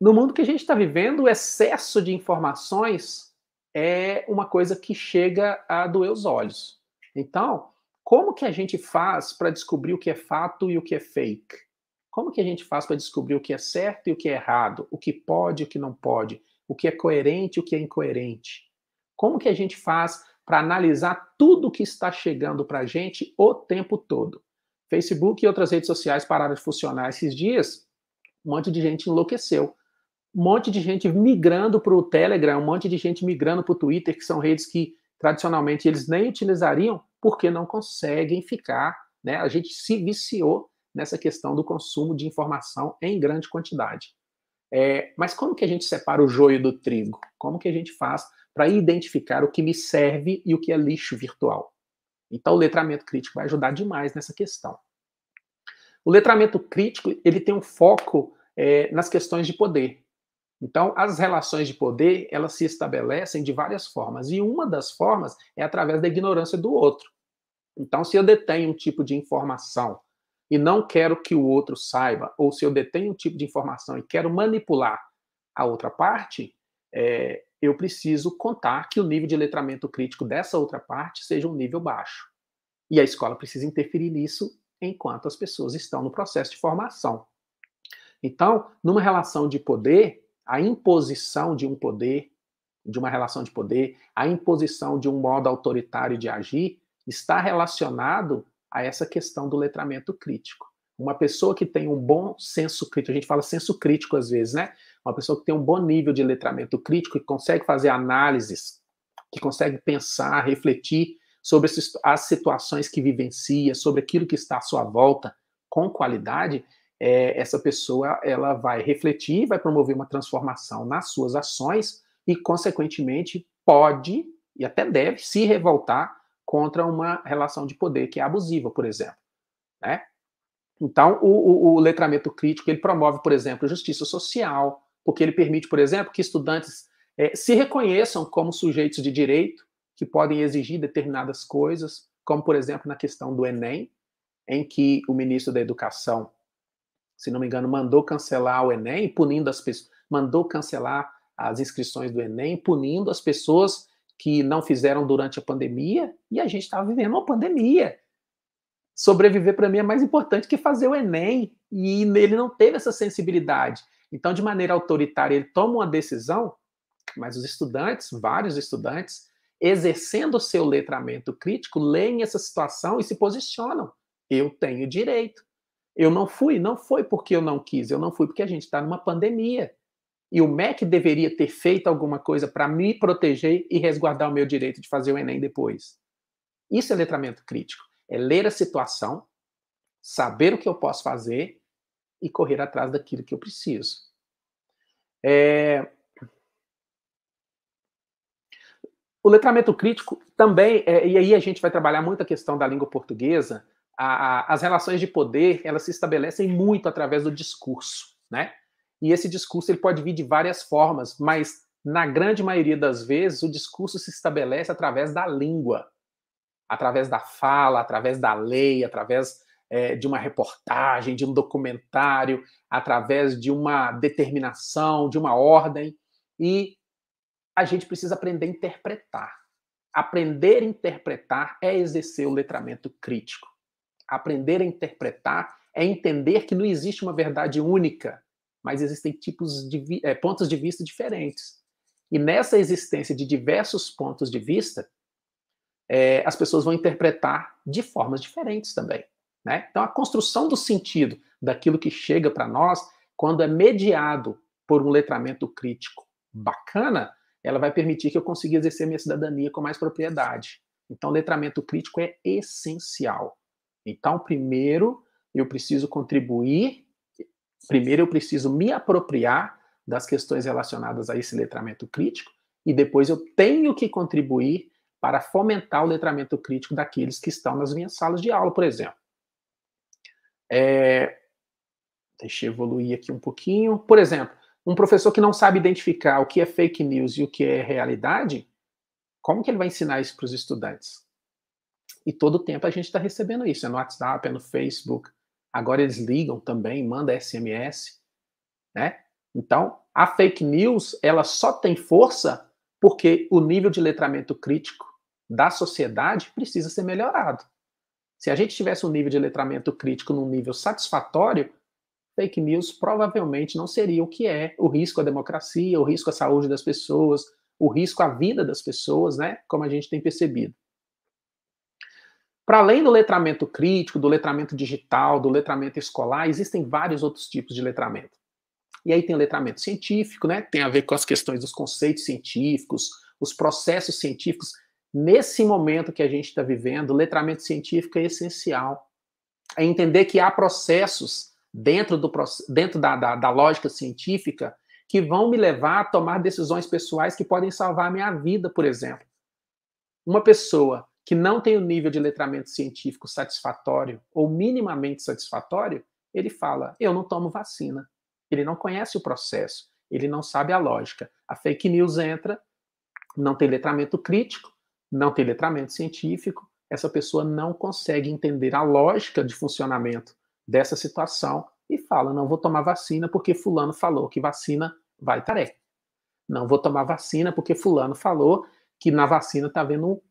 [SPEAKER 2] no mundo que a gente está vivendo, o excesso de informações é uma coisa que chega a doer os olhos. Então, como que a gente faz para descobrir o que é fato e o que é fake? Como que a gente faz para descobrir o que é certo e o que é errado? O que pode e o que não pode? O que é coerente e o que é incoerente? Como que a gente faz para analisar tudo que está chegando para a gente o tempo todo? Facebook e outras redes sociais pararam de funcionar esses dias, um monte de gente enlouqueceu. Um monte de gente migrando para o Telegram, um monte de gente migrando para o Twitter, que são redes que tradicionalmente eles nem utilizariam, porque não conseguem ficar. Né? A gente se viciou nessa questão do consumo de informação em grande quantidade. É, mas como que a gente separa o joio do trigo? Como que a gente faz para identificar o que me serve e o que é lixo virtual? Então, o letramento crítico vai ajudar demais nessa questão. O letramento crítico ele tem um foco é, nas questões de poder. Então, as relações de poder, elas se estabelecem de várias formas, e uma das formas é através da ignorância do outro. Então, se eu detenho um tipo de informação e não quero que o outro saiba, ou se eu detenho um tipo de informação e quero manipular a outra parte, é, eu preciso contar que o nível de letramento crítico dessa outra parte seja um nível baixo. E a escola precisa interferir nisso enquanto as pessoas estão no processo de formação. Então, numa relação de poder, a imposição de um poder, de uma relação de poder, a imposição de um modo autoritário de agir, está relacionado a essa questão do letramento crítico. Uma pessoa que tem um bom senso crítico, a gente fala senso crítico às vezes, né? Uma pessoa que tem um bom nível de letramento crítico, que consegue fazer análises, que consegue pensar, refletir sobre as situações que vivencia, sobre aquilo que está à sua volta com qualidade, é, essa pessoa ela vai refletir, vai promover uma transformação nas suas ações e, consequentemente, pode e até deve se revoltar contra uma relação de poder que é abusiva, por exemplo. Né? Então, o, o, o letramento crítico ele promove, por exemplo, justiça social, porque ele permite, por exemplo, que estudantes é, se reconheçam como sujeitos de direito que podem exigir determinadas coisas, como por exemplo na questão do Enem, em que o ministro da Educação se não me engano, mandou cancelar o Enem, punindo as pessoas, mandou cancelar as inscrições do Enem, punindo as pessoas que não fizeram durante a pandemia, e a gente estava tá vivendo uma pandemia. Sobreviver para mim é mais importante que fazer o Enem, e ele não teve essa sensibilidade. Então, de maneira autoritária, ele toma uma decisão, mas os estudantes, vários estudantes, exercendo o seu letramento crítico, leem essa situação e se posicionam. Eu tenho direito. Eu não fui, não foi porque eu não quis, eu não fui porque a gente está numa pandemia. E o MEC deveria ter feito alguma coisa para me proteger e resguardar o meu direito de fazer o Enem depois. Isso é letramento crítico. É ler a situação, saber o que eu posso fazer e correr atrás daquilo que eu preciso. É... O letramento crítico também, é, e aí a gente vai trabalhar muito a questão da língua portuguesa, a, as relações de poder elas se estabelecem muito através do discurso, né? E esse discurso ele pode vir de várias formas, mas na grande maioria das vezes o discurso se estabelece através da língua, através da fala, através da lei, através é, de uma reportagem, de um documentário, através de uma determinação, de uma ordem. E a gente precisa aprender a interpretar. Aprender a interpretar é exercer o letramento crítico. Aprender a interpretar é entender que não existe uma verdade única, mas existem tipos de é, pontos de vista diferentes. E nessa existência de diversos pontos de vista, é, as pessoas vão interpretar de formas diferentes também. Né? Então, a construção do sentido daquilo que chega para nós, quando é mediado por um letramento crítico bacana, ela vai permitir que eu consiga exercer minha cidadania com mais propriedade. Então, letramento crítico é essencial. Então, primeiro eu preciso contribuir, primeiro eu preciso me apropriar das questões relacionadas a esse letramento crítico, e depois eu tenho que contribuir para fomentar o letramento crítico daqueles que estão nas minhas salas de aula, por exemplo. É... Deixa eu evoluir aqui um pouquinho. Por exemplo, um professor que não sabe identificar o que é fake news e o que é realidade, como que ele vai ensinar isso para os estudantes? E todo o tempo a gente está recebendo isso. É no WhatsApp, é no Facebook. Agora eles ligam também, manda SMS, né? Então, a fake news, ela só tem força porque o nível de letramento crítico da sociedade precisa ser melhorado. Se a gente tivesse um nível de letramento crítico num nível satisfatório, fake news provavelmente não seria o que é. O risco à democracia, o risco à saúde das pessoas, o risco à vida das pessoas, né? Como a gente tem percebido. Para além do letramento crítico, do letramento digital, do letramento escolar, existem vários outros tipos de letramento. E aí tem letramento científico, né? Tem a ver com as questões dos conceitos científicos, os processos científicos. Nesse momento que a gente está vivendo, o letramento científico é essencial. É entender que há processos dentro, do, dentro da, da, da lógica científica que vão me levar a tomar decisões pessoais que podem salvar a minha vida, por exemplo. Uma pessoa que não tem o um nível de letramento científico satisfatório ou minimamente satisfatório, ele fala: eu não tomo vacina. Ele não conhece o processo, ele não sabe a lógica. A fake news entra, não tem letramento crítico, não tem letramento científico, essa pessoa não consegue entender a lógica de funcionamento dessa situação e fala: não vou tomar vacina porque Fulano falou que vacina vai tarefa. Não vou tomar vacina porque Fulano falou que na vacina está havendo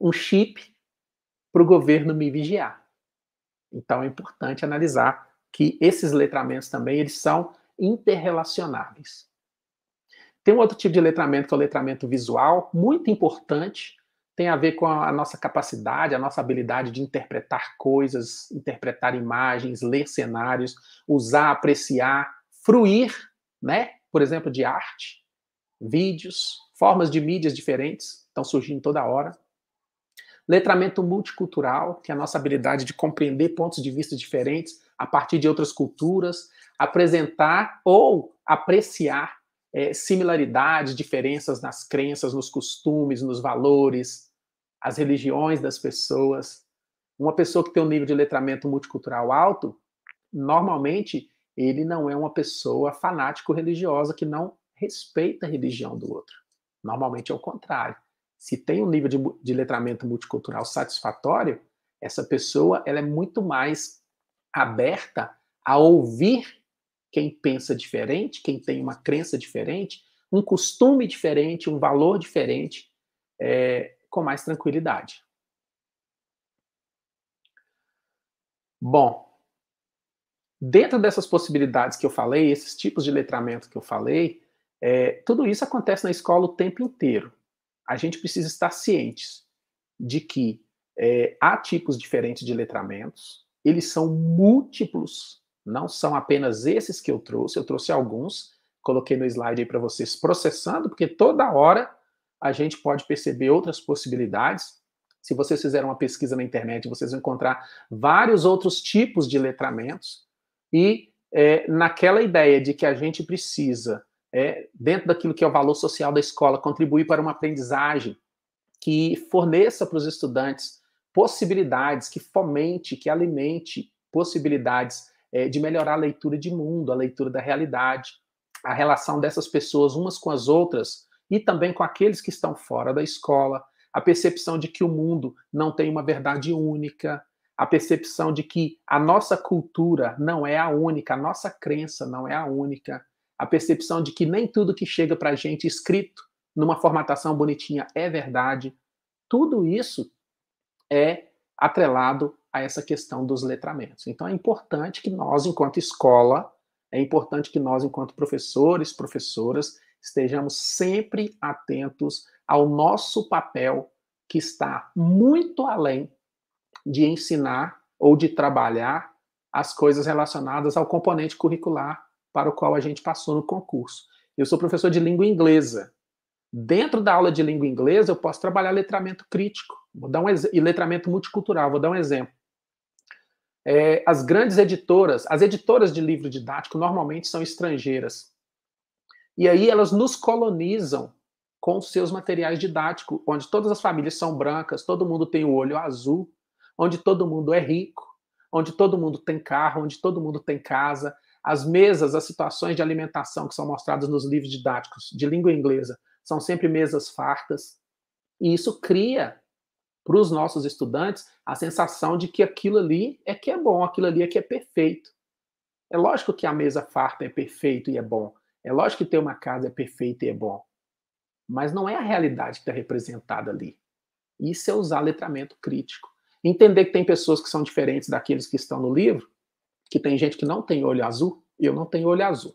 [SPEAKER 2] um chip para o governo me vigiar. Então é importante analisar que esses letramentos também eles são interrelacionáveis. Tem um outro tipo de letramento que é o letramento visual, muito importante, tem a ver com a nossa capacidade, a nossa habilidade de interpretar coisas, interpretar imagens, ler cenários, usar, apreciar, fruir, né? Por exemplo, de arte, vídeos, formas de mídias diferentes estão surgindo toda hora letramento multicultural, que é a nossa habilidade de compreender pontos de vista diferentes a partir de outras culturas, apresentar ou apreciar é, similaridades, diferenças nas crenças, nos costumes, nos valores, as religiões das pessoas. Uma pessoa que tem um nível de letramento multicultural alto, normalmente ele não é uma pessoa fanático religiosa que não respeita a religião do outro. Normalmente é o contrário se tem um nível de, de letramento multicultural satisfatório, essa pessoa ela é muito mais aberta a ouvir quem pensa diferente, quem tem uma crença diferente, um costume diferente, um valor diferente, é, com mais tranquilidade. Bom, dentro dessas possibilidades que eu falei, esses tipos de letramento que eu falei, é, tudo isso acontece na escola o tempo inteiro a gente precisa estar cientes de que é, há tipos diferentes de letramentos, eles são múltiplos, não são apenas esses que eu trouxe, eu trouxe alguns, coloquei no slide aí para vocês processando, porque toda hora a gente pode perceber outras possibilidades. Se vocês fizerem uma pesquisa na internet, vocês vão encontrar vários outros tipos de letramentos. E é, naquela ideia de que a gente precisa é, dentro daquilo que é o valor social da escola, contribuir para uma aprendizagem que forneça para os estudantes possibilidades, que fomente, que alimente possibilidades é, de melhorar a leitura de mundo, a leitura da realidade, a relação dessas pessoas umas com as outras e também com aqueles que estão fora da escola, a percepção de que o mundo não tem uma verdade única, a percepção de que a nossa cultura não é a única, a nossa crença não é a única, a percepção de que nem tudo que chega para a gente escrito numa formatação bonitinha é verdade. Tudo isso é atrelado a essa questão dos letramentos. Então é importante que nós, enquanto escola, é importante que nós, enquanto professores, professoras, estejamos sempre atentos ao nosso papel, que está muito além de ensinar ou de trabalhar as coisas relacionadas ao componente curricular para o qual a gente passou no concurso. Eu sou professor de língua inglesa. Dentro da aula de língua inglesa, eu posso trabalhar letramento crítico vou dar um, e letramento multicultural. Vou dar um exemplo. É, as grandes editoras, as editoras de livro didático normalmente são estrangeiras. E aí elas nos colonizam com seus materiais didáticos, onde todas as famílias são brancas, todo mundo tem o olho azul, onde todo mundo é rico, onde todo mundo tem carro, onde todo mundo tem casa. As mesas, as situações de alimentação que são mostradas nos livros didáticos de língua inglesa são sempre mesas fartas. E isso cria para os nossos estudantes a sensação de que aquilo ali é que é bom, aquilo ali é que é perfeito. É lógico que a mesa farta é perfeito e é bom. É lógico que ter uma casa é perfeita e é bom. Mas não é a realidade que está é representada ali. Isso é usar letramento crítico. Entender que tem pessoas que são diferentes daqueles que estão no livro que tem gente que não tem olho azul e eu não tenho olho azul.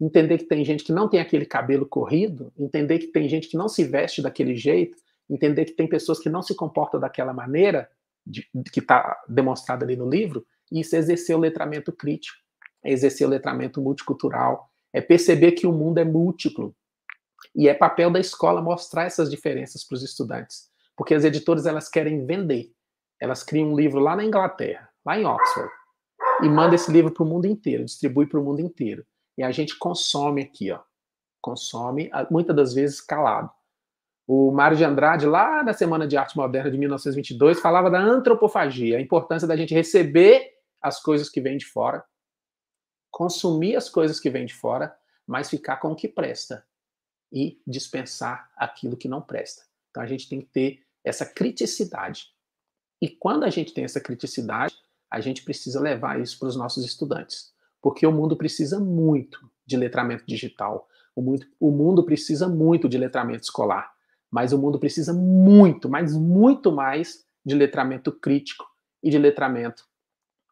[SPEAKER 2] Entender que tem gente que não tem aquele cabelo corrido, entender que tem gente que não se veste daquele jeito, entender que tem pessoas que não se comportam daquela maneira de, que está demonstrada ali no livro, isso é exercer o letramento crítico, é exercer o letramento multicultural, é perceber que o mundo é múltiplo. E é papel da escola mostrar essas diferenças para os estudantes, porque as editoras elas querem vender. Elas criam um livro lá na Inglaterra, lá em Oxford, e manda esse livro para o mundo inteiro, distribui para o mundo inteiro. E a gente consome aqui, ó. Consome, muitas das vezes calado. O Mário de Andrade, lá na Semana de Arte Moderna de 1922, falava da antropofagia, a importância da gente receber as coisas que vêm de fora, consumir as coisas que vêm de fora, mas ficar com o que presta e dispensar aquilo que não presta. Então a gente tem que ter essa criticidade. E quando a gente tem essa criticidade, a gente precisa levar isso para os nossos estudantes, porque o mundo precisa muito de letramento digital, o mundo, o mundo precisa muito de letramento escolar, mas o mundo precisa muito, mas muito mais de letramento crítico e de letramento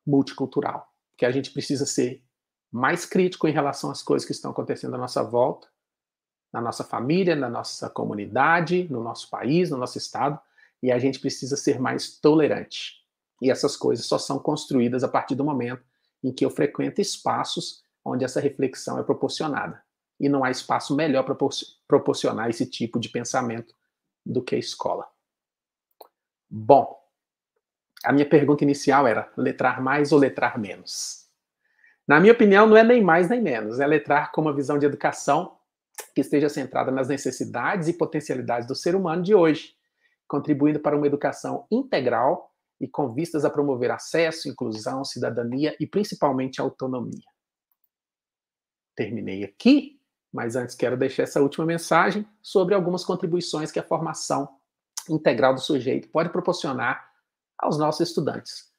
[SPEAKER 2] multicultural, que a gente precisa ser mais crítico em relação às coisas que estão acontecendo à nossa volta, na nossa família, na nossa comunidade, no nosso país, no nosso estado, e a gente precisa ser mais tolerante. E essas coisas só são construídas a partir do momento em que eu frequento espaços onde essa reflexão é proporcionada. E não há espaço melhor para proporcionar esse tipo de pensamento do que a escola. Bom, a minha pergunta inicial era letrar mais ou letrar menos? Na minha opinião, não é nem mais nem menos, é letrar com uma visão de educação que esteja centrada nas necessidades e potencialidades do ser humano de hoje, contribuindo para uma educação integral e com vistas a promover acesso, inclusão, cidadania e principalmente autonomia. Terminei aqui, mas antes quero deixar essa última mensagem sobre algumas contribuições que a formação integral do sujeito pode proporcionar aos nossos estudantes.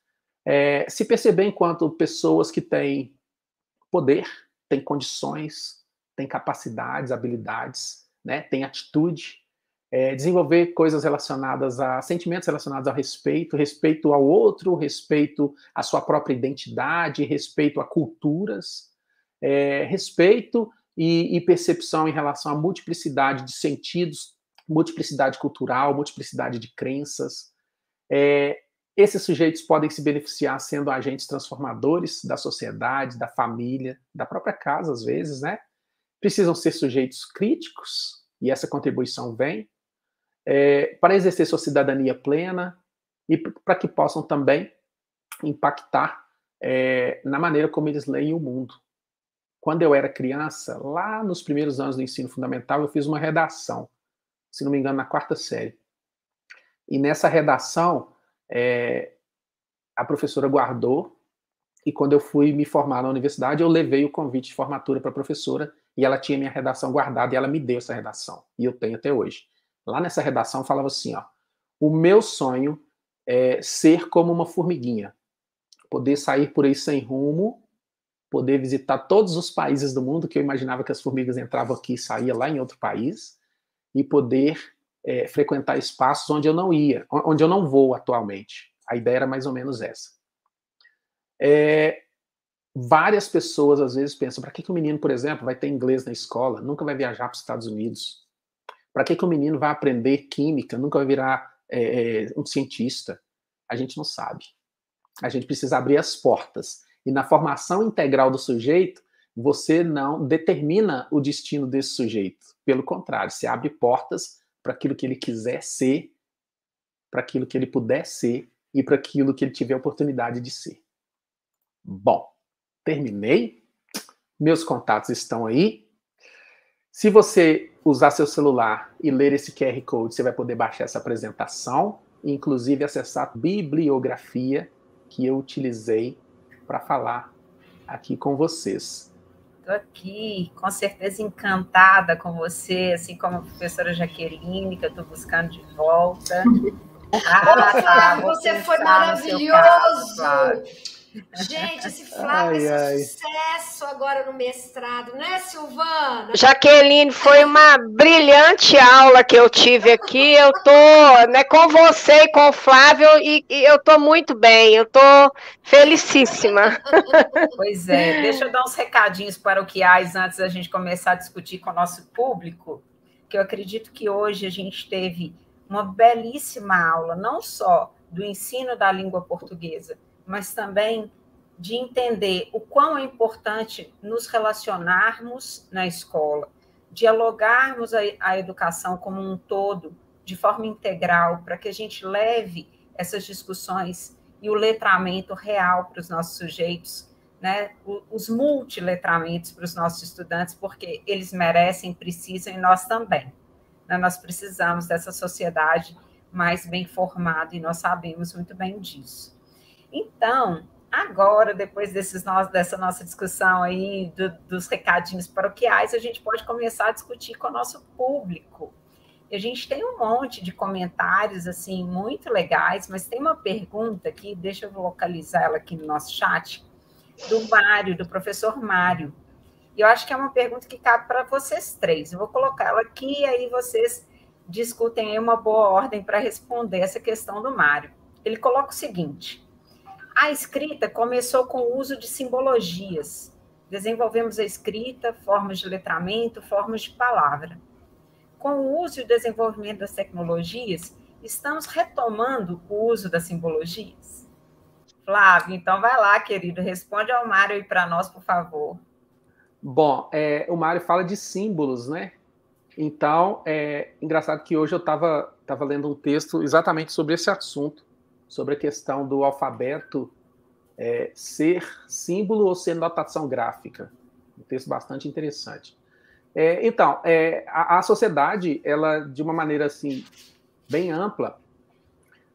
[SPEAKER 2] É, se perceber enquanto pessoas que têm poder, têm condições, têm capacidades, habilidades, né, têm atitude, é, desenvolver coisas relacionadas a sentimentos relacionados ao respeito, respeito ao outro, respeito à sua própria identidade, respeito a culturas, é, respeito e, e percepção em relação à multiplicidade de sentidos, multiplicidade cultural, multiplicidade de crenças. É, esses sujeitos podem se beneficiar sendo agentes transformadores da sociedade, da família, da própria casa, às vezes, né? Precisam ser sujeitos críticos, e essa contribuição vem, é, para exercer sua cidadania plena e para que possam também impactar é, na maneira como eles leem o mundo. Quando eu era criança, lá nos primeiros anos do ensino fundamental, eu fiz uma redação, se não me engano, na quarta série. E nessa redação, é, a professora guardou, e quando eu fui me formar na universidade, eu levei o convite de formatura para a professora, e ela tinha minha redação guardada, e ela me deu essa redação, e eu tenho até hoje lá nessa redação falava assim, ó, o meu sonho é ser como uma formiguinha, poder sair por aí sem rumo, poder visitar todos os países do mundo que eu imaginava que as formigas entravam aqui e saíam lá em outro país e poder é, frequentar espaços onde eu não ia, onde eu não vou atualmente. A ideia era mais ou menos essa. É, várias pessoas às vezes pensam: para que, que o menino, por exemplo, vai ter inglês na escola, nunca vai viajar para os Estados Unidos? Para que, que o menino vai aprender química, nunca vai virar é, um cientista? A gente não sabe. A gente precisa abrir as portas. E na formação integral do sujeito, você não determina o destino desse sujeito. Pelo contrário, você abre portas para aquilo que ele quiser ser, para aquilo que ele puder ser e para aquilo que ele tiver oportunidade de ser. Bom, terminei. Meus contatos estão aí. Se você usar seu celular e ler esse QR Code, você vai poder baixar essa apresentação e, inclusive, acessar a bibliografia que eu utilizei para falar aqui com vocês.
[SPEAKER 1] Estou aqui, com certeza encantada com você, assim como a professora Jaqueline, que eu estou buscando de volta. Ah, tá, você foi maravilhoso! Caso, Gente, esse Flávio é sucesso agora no mestrado, né, Silvana? Jaqueline, foi uma brilhante aula que eu tive aqui. Eu tô né, com você e com o Flávio e, e eu tô muito bem, eu tô felicíssima. Pois é, deixa eu dar uns recadinhos para o antes da gente começar a discutir com o nosso público, que eu acredito que hoje a gente teve uma belíssima aula, não só do ensino da língua portuguesa, mas também de entender o quão é importante nos relacionarmos na escola, dialogarmos a, a educação como um todo, de forma integral, para que a gente leve essas discussões e o letramento real para os nossos sujeitos, né? os multiletramentos para os nossos estudantes, porque eles merecem, precisam e nós também. Né? Nós precisamos dessa sociedade mais bem formada e nós sabemos muito bem disso. Então, agora, depois desses nós, dessa nossa discussão aí do, dos recadinhos paroquiais, a gente pode começar a discutir com o nosso público. a gente tem um monte de comentários assim muito legais, mas tem uma pergunta aqui, deixa eu localizar ela aqui no nosso chat, do Mário, do professor Mário. E eu acho que é uma pergunta que cabe para vocês três. Eu vou colocar ela aqui e aí vocês discutem aí uma boa ordem para responder essa questão do Mário. Ele coloca o seguinte: a escrita começou com o uso de simbologias. Desenvolvemos a escrita, formas de letramento, formas de palavra. Com o uso e o desenvolvimento das tecnologias, estamos retomando o uso das simbologias? Flávio, então vai lá, querido, responde ao Mário e para nós, por favor.
[SPEAKER 2] Bom, é, o Mário fala de símbolos, né? Então, é engraçado que hoje eu estava tava lendo um texto exatamente sobre esse assunto, sobre a questão do alfabeto é, ser símbolo ou ser notação gráfica. Um texto bastante interessante. É, então, é, a, a, sociedade, ela de uma maneira assim bem ampla,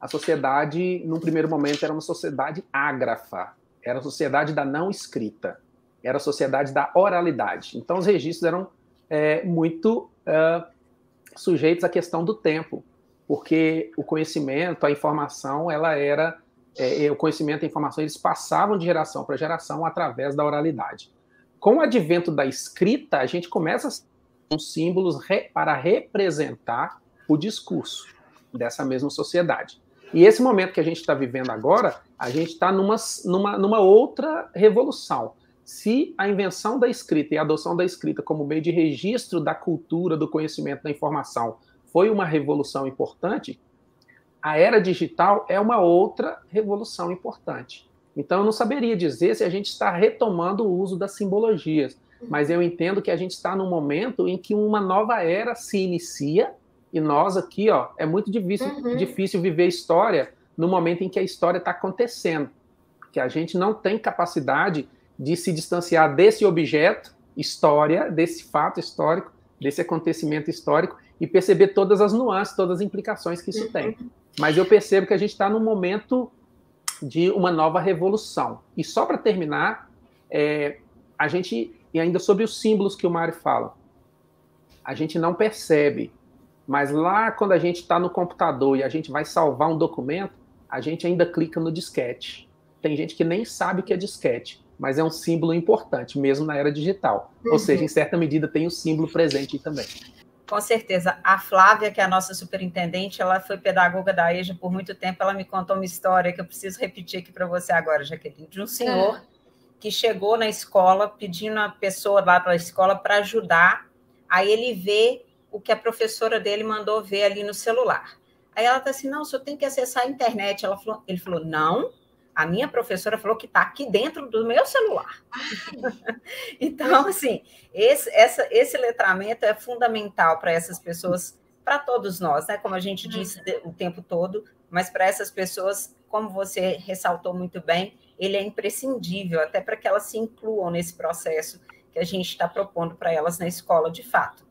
[SPEAKER 2] a sociedade, num primeiro momento, era uma sociedade ágrafa, era a sociedade da não escrita, era a sociedade da oralidade. Então, os registros eram é, muito sujeitos à questão do tempo porque o conhecimento, a informação, ela era é, é, o conhecimento e a informação eles passavam de geração para geração através da oralidade. Com o advento da escrita, a gente começa com símbolos re, para representar o discurso dessa mesma sociedade. E esse momento que a gente está vivendo agora, a gente está numa, numa, numa outra revolução. Se a invenção da escrita e a adoção da escrita como meio de registro da cultura, do conhecimento, da informação foi uma revolução importante, a era digital é uma outra revolução importante. Então, eu não saberia dizer se a gente está retomando o uso das simbologias, mas eu entendo que a gente está num momento em que uma nova era se inicia e nós aqui, ó, é muito difícil, uhum. difícil viver história no momento em que a história está acontecendo, que a gente não tem capacidade de se distanciar desse objeto, história, desse fato histórico, desse acontecimento histórico e perceber todas as nuances, todas as implicações que isso tem. Mas eu percebo que a gente está num momento de uma nova revolução. E só para terminar, é, a gente, e ainda sobre os símbolos que o Mário fala, a gente não percebe, mas lá quando a gente está no computador e a gente vai salvar um documento, a gente ainda clica no disquete. Tem gente que nem sabe o que é disquete, mas é um símbolo importante, mesmo na era digital. Ou seja, em certa medida, tem o símbolo presente também.
[SPEAKER 1] Com certeza. A Flávia, que é a nossa superintendente, ela foi pedagoga da EJA por muito tempo. Ela me contou uma história que eu preciso repetir aqui para você agora, Jaqueline, de um senhor é. que chegou na escola pedindo a pessoa lá para a escola para ajudar. Aí ele vê o que a professora dele mandou ver ali no celular. Aí ela está assim: não, o senhor tem que acessar a internet. Ela falou, ele falou: não, a minha professora falou que está aqui dentro do meu celular. então, assim, esse, essa, esse letramento é fundamental para essas pessoas, para todos nós, né? Como a gente uhum. disse o tempo todo, mas para essas pessoas, como você ressaltou muito bem, ele é imprescindível, até para que elas se incluam nesse processo que a gente está propondo para elas na escola de fato.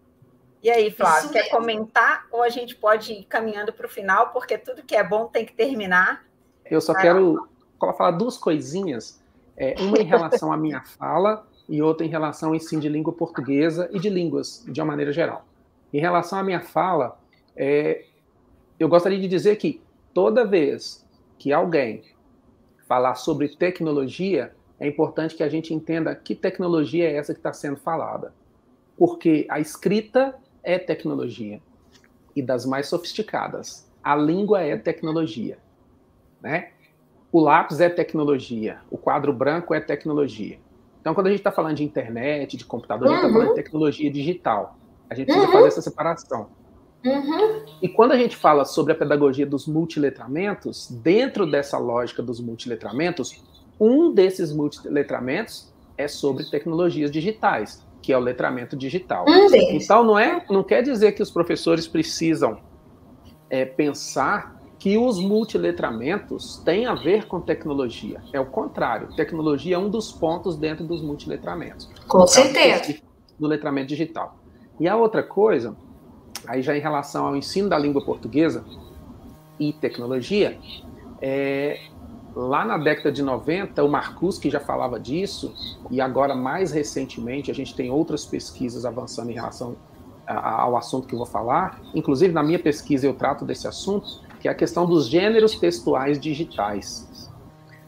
[SPEAKER 1] E aí, Flávio, quer comentar ou a gente pode ir caminhando para o final, porque tudo que é bom tem que terminar? Eu só quero
[SPEAKER 2] falar duas coisinhas, é, uma em relação à minha fala e outra em relação sim, ensino de língua portuguesa e de línguas, de uma maneira geral. Em relação à minha fala, é, eu gostaria de dizer que toda vez que alguém falar sobre tecnologia, é importante que a gente entenda que tecnologia é essa que está sendo falada. Porque a escrita é tecnologia e das mais sofisticadas. A língua é tecnologia. Né? o lápis é tecnologia, o quadro branco é tecnologia. Então, quando a gente está falando de internet, de computador, uhum. a gente está falando de uhum. tecnologia digital. A gente precisa uhum. fazer essa separação. Uhum. E quando a gente fala sobre a pedagogia dos multiletramentos, dentro dessa lógica dos multiletramentos, um desses multiletramentos é sobre tecnologias digitais, que é o letramento digital. Então não é, não quer dizer que os professores precisam é, pensar que os multiletramentos têm a ver com tecnologia. É o contrário. Tecnologia é um dos pontos dentro dos multiletramentos. Com é certeza. Do letramento digital. E a outra coisa, aí já em relação ao ensino da língua portuguesa e tecnologia, é, lá na década de 90, o Marcus, que já falava disso, e agora mais recentemente, a gente tem outras pesquisas avançando em relação ao assunto que eu vou falar. Inclusive, na minha pesquisa, eu trato desse assunto que é a questão dos gêneros textuais digitais.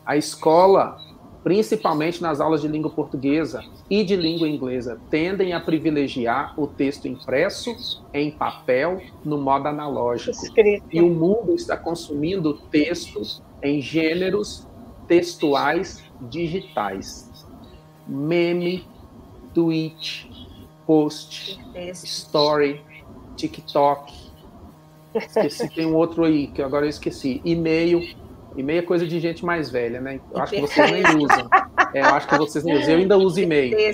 [SPEAKER 2] A escola, principalmente nas aulas de língua portuguesa e de língua inglesa, tendem a privilegiar o texto impresso, em papel, no modo analógico. É Escrito. E o mundo está consumindo textos em gêneros textuais digitais. Meme, tweet, post, story, TikTok, Esqueci, tem um outro aí, que agora eu esqueci. E-mail. E-mail é coisa de gente mais velha, né? Eu acho que vocês nem usam. É, eu acho que vocês nem usam. Eu ainda uso e-mail.
[SPEAKER 1] Eu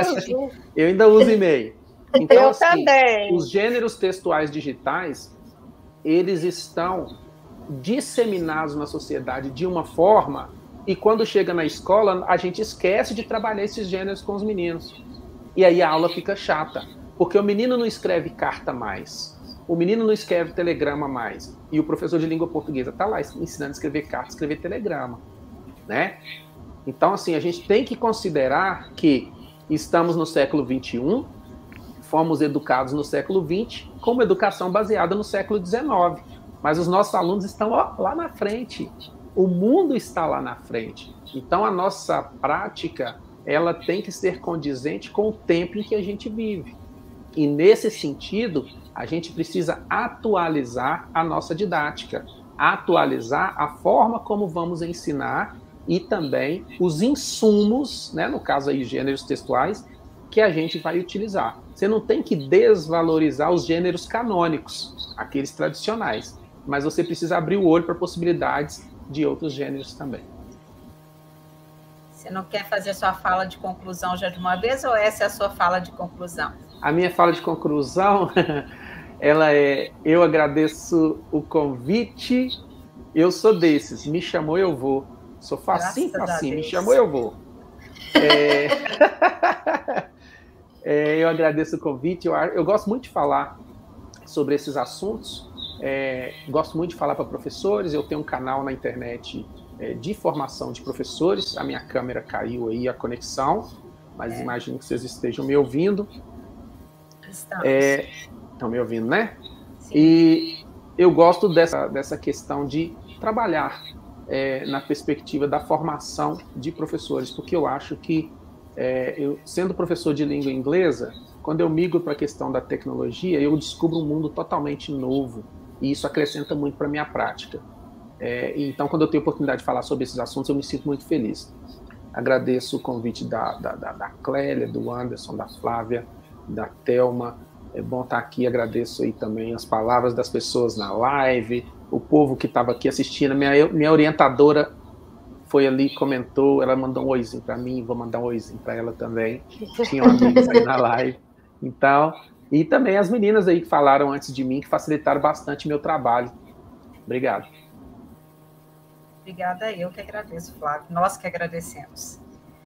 [SPEAKER 1] uso.
[SPEAKER 2] Eu ainda uso e-mail.
[SPEAKER 1] Então, eu assim, também.
[SPEAKER 2] Os gêneros textuais digitais, eles estão disseminados na sociedade de uma forma e quando chega na escola, a gente esquece de trabalhar esses gêneros com os meninos. E aí a aula fica chata, porque o menino não escreve carta mais o menino não escreve telegrama mais e o professor de língua portuguesa está lá ensinando a escrever carta, escrever telegrama, né? Então, assim, a gente tem que considerar que estamos no século 21, fomos educados no século 20, com uma educação baseada no século 19. Mas os nossos alunos estão ó, lá na frente. O mundo está lá na frente. Então, a nossa prática ela tem que ser condizente com o tempo em que a gente vive. E nesse sentido, a gente precisa atualizar a nossa didática, atualizar a forma como vamos ensinar e também os insumos, né, no caso aí gêneros textuais, que a gente vai utilizar. Você não tem que desvalorizar os gêneros canônicos, aqueles tradicionais, mas você precisa abrir o olho para possibilidades de outros gêneros também.
[SPEAKER 1] Você não quer fazer sua fala de conclusão já de uma vez ou essa é a sua fala de conclusão?
[SPEAKER 2] A minha fala de conclusão Ela é Eu agradeço o convite. Eu sou desses. Me chamou, eu vou. Sou facinho, facinho. Assim. Me chamou, eu vou. É... é, eu agradeço o convite. Eu, eu, gosto muito de falar sobre esses assuntos. É, gosto muito de falar para professores. Eu tenho um canal na internet é, de formação de professores. A minha câmera caiu aí, a conexão, mas é. imagino que vocês estejam me ouvindo.
[SPEAKER 1] Estamos. É,
[SPEAKER 2] Estão me ouvindo, né? Sim. E eu gosto dessa, dessa questão de trabalhar é, na perspectiva da formação de professores, porque eu acho que, é, eu, sendo professor de língua inglesa, quando eu migro para a questão da tecnologia, eu descubro um mundo totalmente novo e isso acrescenta muito para a minha prática. É, então, quando eu tenho oportunidade de falar sobre esses assuntos, eu me sinto muito feliz. Agradeço o convite da, da, da, da Clélia, do Anderson, da Flávia, da Thelma, é bom estar tá aqui, agradeço aí também as palavras das pessoas na live, o povo que estava aqui assistindo. Minha, minha orientadora foi ali, comentou, ela mandou um oizinho para mim, vou mandar um oizinho para ela também. Tinha amigos aí na live. Então, e também as meninas aí que falaram antes de mim, que facilitaram bastante meu trabalho. Obrigado.
[SPEAKER 1] Obrigada, eu que agradeço, Flávio. Nós que agradecemos.